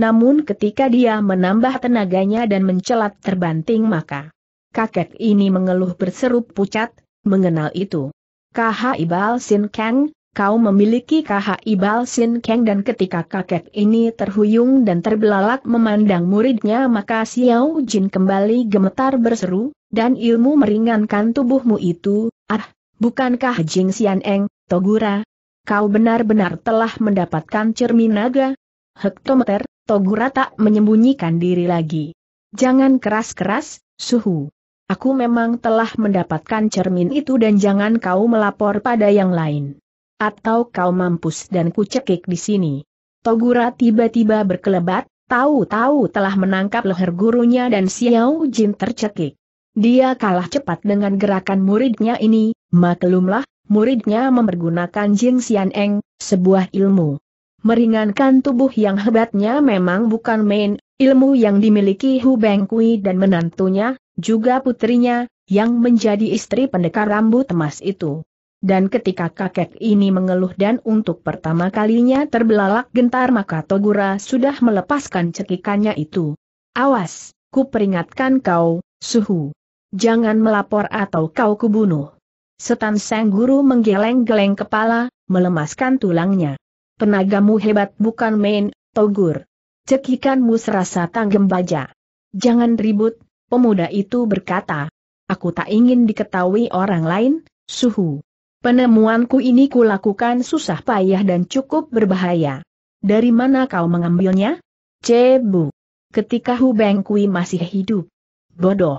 Namun ketika dia menambah tenaganya dan mencelat terbanting maka kakek ini mengeluh berseru pucat, mengenal itu. Kaha Ibal Sin Kang, kau memiliki KHI ibal Sin Keng dan ketika kakek ini terhuyung dan terbelalak memandang muridnya maka Xiao Jin kembali gemetar berseru, dan ilmu meringankan tubuhmu itu, ah, bukankah Jing Xian Eng, Togura? Kau benar-benar telah mendapatkan cermin naga? Hektometer, Togura tak menyembunyikan diri lagi. Jangan keras-keras, suhu. Aku memang telah mendapatkan cermin itu dan jangan kau melapor pada yang lain. Atau kau mampus dan kucekik di sini. Togura tiba-tiba berkelebat, tahu-tahu telah menangkap leher gurunya dan Xiao Jin tercekik. Dia kalah cepat dengan gerakan muridnya ini, maklumlah, muridnya mempergunakan Jin Xian Eng, sebuah ilmu. Meringankan tubuh yang hebatnya memang bukan main, ilmu yang dimiliki Hu Bengkui dan menantunya, juga putrinya, yang menjadi istri pendekar rambut emas itu. Dan ketika kakek ini mengeluh dan untuk pertama kalinya terbelalak gentar maka Togura sudah melepaskan cekikannya itu. Awas, ku peringatkan kau, suhu. Jangan melapor atau kau kubunuh. Setan Sang Guru menggeleng-geleng kepala, melemaskan tulangnya. Tenagamu hebat bukan main, Togur. Cekikanmu serasa tanggem baja. Jangan ribut, pemuda itu berkata. Aku tak ingin diketahui orang lain, suhu. Penemuanku ini kulakukan susah payah dan cukup berbahaya. Dari mana kau mengambilnya? Cebu. Ketika Hu Beng Kui masih hidup. Bodoh.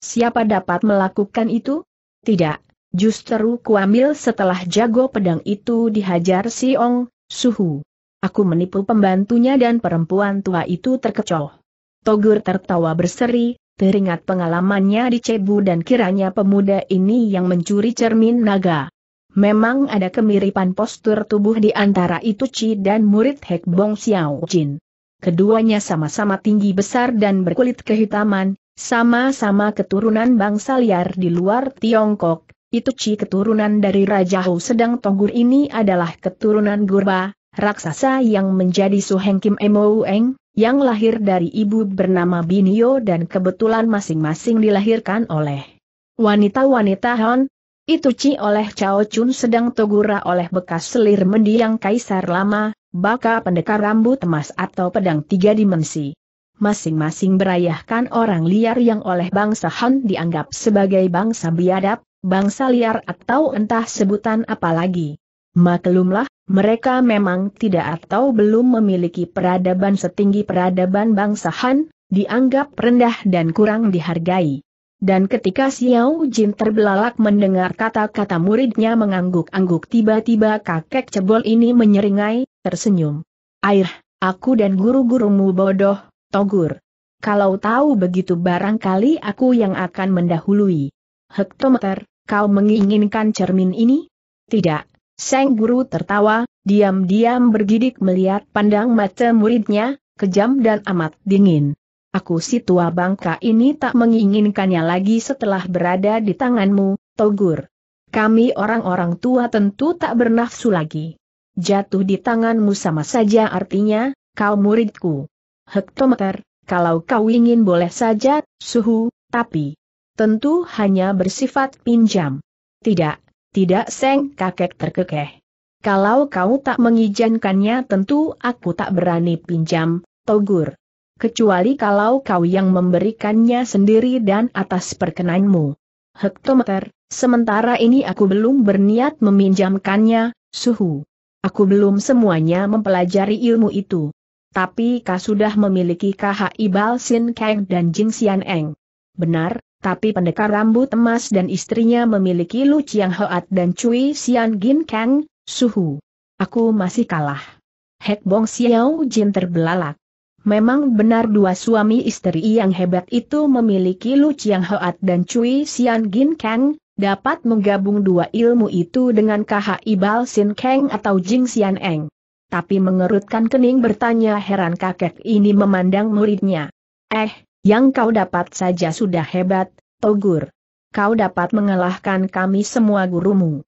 Siapa dapat melakukan itu? Tidak, justru kuambil setelah jago pedang itu dihajar si Ong, Suhu. Aku menipu pembantunya dan perempuan tua itu terkecoh. Togur tertawa berseri, teringat pengalamannya di Cebu dan kiranya pemuda ini yang mencuri cermin naga. Memang ada kemiripan postur tubuh di antara Itu Chi dan murid Hek Bong Xiao Jin. Keduanya sama-sama tinggi besar dan berkulit kehitaman, sama-sama keturunan bangsa liar di luar Tiongkok. Itu Chi keturunan dari Raja Hou sedang Tonggur ini adalah keturunan Gurba, raksasa yang menjadi Suheng Kim Emoueng, yang lahir dari ibu bernama Binio dan kebetulan masing-masing dilahirkan oleh wanita-wanita Han, itu Ci oleh Cao Chun sedang Togura oleh bekas selir mendiang Kaisar Lama, baka pendekar rambut emas atau pedang tiga dimensi. Masing-masing berayahkan orang liar yang oleh bangsa Han dianggap sebagai bangsa biadab, bangsa liar atau entah sebutan apa lagi. Maklumlah, mereka memang tidak atau belum memiliki peradaban setinggi peradaban bangsa Han, dianggap rendah dan kurang dihargai. Dan ketika Xiao Jin terbelalak mendengar kata-kata muridnya mengangguk-angguk tiba-tiba kakek cebol ini menyeringai, tersenyum. Air, aku dan guru-gurumu bodoh, Togur. Kalau tahu begitu barangkali aku yang akan mendahului. Hektometer, kau menginginkan cermin ini? Tidak. sang guru tertawa, diam-diam bergidik melihat pandang mata muridnya, kejam dan amat dingin aku si tua bangka ini tak menginginkannya lagi setelah berada di tanganmu, Togur. Kami orang-orang tua tentu tak bernafsu lagi. Jatuh di tanganmu sama saja artinya, kau muridku. Hektometer, kalau kau ingin boleh saja, suhu, tapi tentu hanya bersifat pinjam. Tidak, tidak seng kakek terkekeh. Kalau kau tak mengizinkannya tentu aku tak berani pinjam, Togur kecuali kalau kau yang memberikannya sendiri dan atas perkenanmu. Hektometer, sementara ini aku belum berniat meminjamkannya, suhu. Aku belum semuanya mempelajari ilmu itu. Tapi kau sudah memiliki Ibal Balsin Kang dan Jing Xian Eng. Benar, tapi pendekar rambut emas dan istrinya memiliki Lu Chiang Hoat dan Cui Xian Gin Kang, suhu. Aku masih kalah. Hek Bong Xiao Jin terbelalak. Memang benar dua suami istri yang hebat itu memiliki Lu Chiang Hoat dan Cui Xian Gin Kang, dapat menggabung dua ilmu itu dengan KHI ibal Sin Kang atau Jing Xian Eng. Tapi mengerutkan kening bertanya heran kakek ini memandang muridnya. Eh, yang kau dapat saja sudah hebat, Togur. Kau dapat mengalahkan kami semua gurumu.